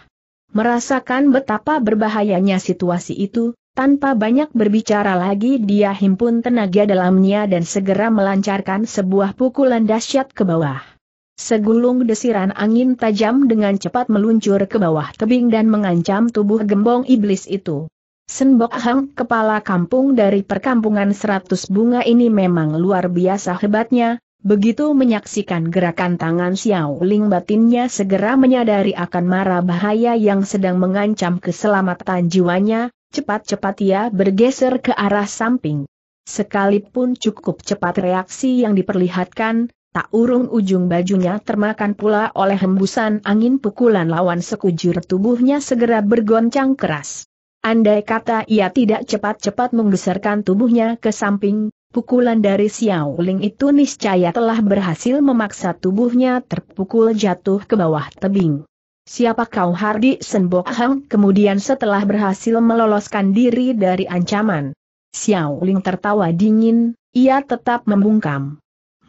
Merasakan betapa berbahayanya situasi itu, tanpa banyak berbicara lagi dia himpun tenaga dalamnya dan segera melancarkan sebuah pukulan dahsyat ke bawah. Segulung desiran angin tajam dengan cepat meluncur ke bawah tebing dan mengancam tubuh gembong iblis itu. Senbok Hang, kepala kampung dari perkampungan seratus bunga ini memang luar biasa hebatnya, Begitu menyaksikan gerakan tangan Xiao Ling batinnya segera menyadari akan mara bahaya yang sedang mengancam keselamatan jiwanya, cepat-cepat ia bergeser ke arah samping. Sekalipun cukup cepat reaksi yang diperlihatkan, tak urung ujung bajunya termakan pula oleh hembusan angin pukulan lawan sekujur tubuhnya segera bergoncang keras. Andai kata ia tidak cepat-cepat menggeserkan tubuhnya ke samping, Pukulan dari Xiao Ling itu niscaya telah berhasil memaksa tubuhnya terpukul jatuh ke bawah tebing. Siapa kau Hardi Senbok Hang kemudian setelah berhasil meloloskan diri dari ancaman. Xiao Ling tertawa dingin, ia tetap membungkam.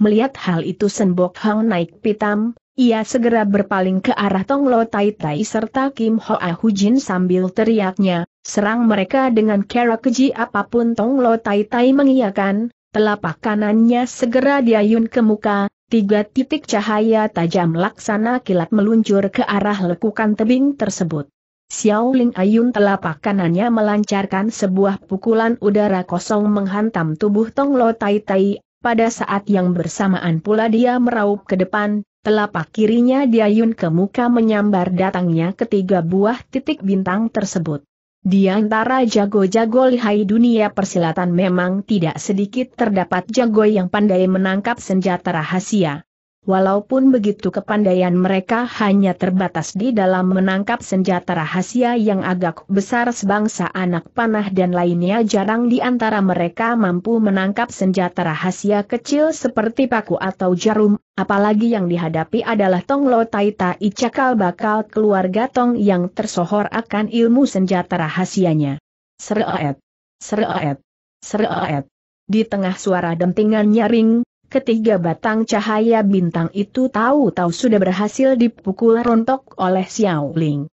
Melihat hal itu Senbok Hang naik pitam, ia segera berpaling ke arah Tonglo Tai Tai serta Kim Ho Ahu ah Jin sambil teriaknya, serang mereka dengan cara keji apapun Tonglo Tai Tai mengiakan, telapak kanannya segera diayun ke muka, tiga titik cahaya tajam laksana kilat meluncur ke arah lekukan tebing tersebut. Xiao Ling Ayun telapak kanannya melancarkan sebuah pukulan udara kosong menghantam tubuh Tonglo Tai Tai, pada saat yang bersamaan pula dia meraup ke depan, Telapak kirinya diayun ke muka menyambar datangnya ketiga buah titik bintang tersebut. Di antara jago-jago lihai dunia persilatan memang tidak sedikit terdapat jago yang pandai menangkap senjata rahasia. Walaupun begitu kepandaian mereka hanya terbatas di dalam menangkap senjata rahasia yang agak besar sebangsa anak panah dan lainnya jarang di antara mereka mampu menangkap senjata rahasia kecil seperti paku atau jarum, apalagi yang dihadapi adalah Tong Lo Tai Tai Cakal bakal keluarga Tong yang tersohor akan ilmu senjata rahasianya. Sereet! Sereet! Sereet! Di tengah suara dentingan nyaring, Ketiga batang cahaya bintang itu tahu-tahu sudah berhasil dipukul rontok oleh Xiao Ling.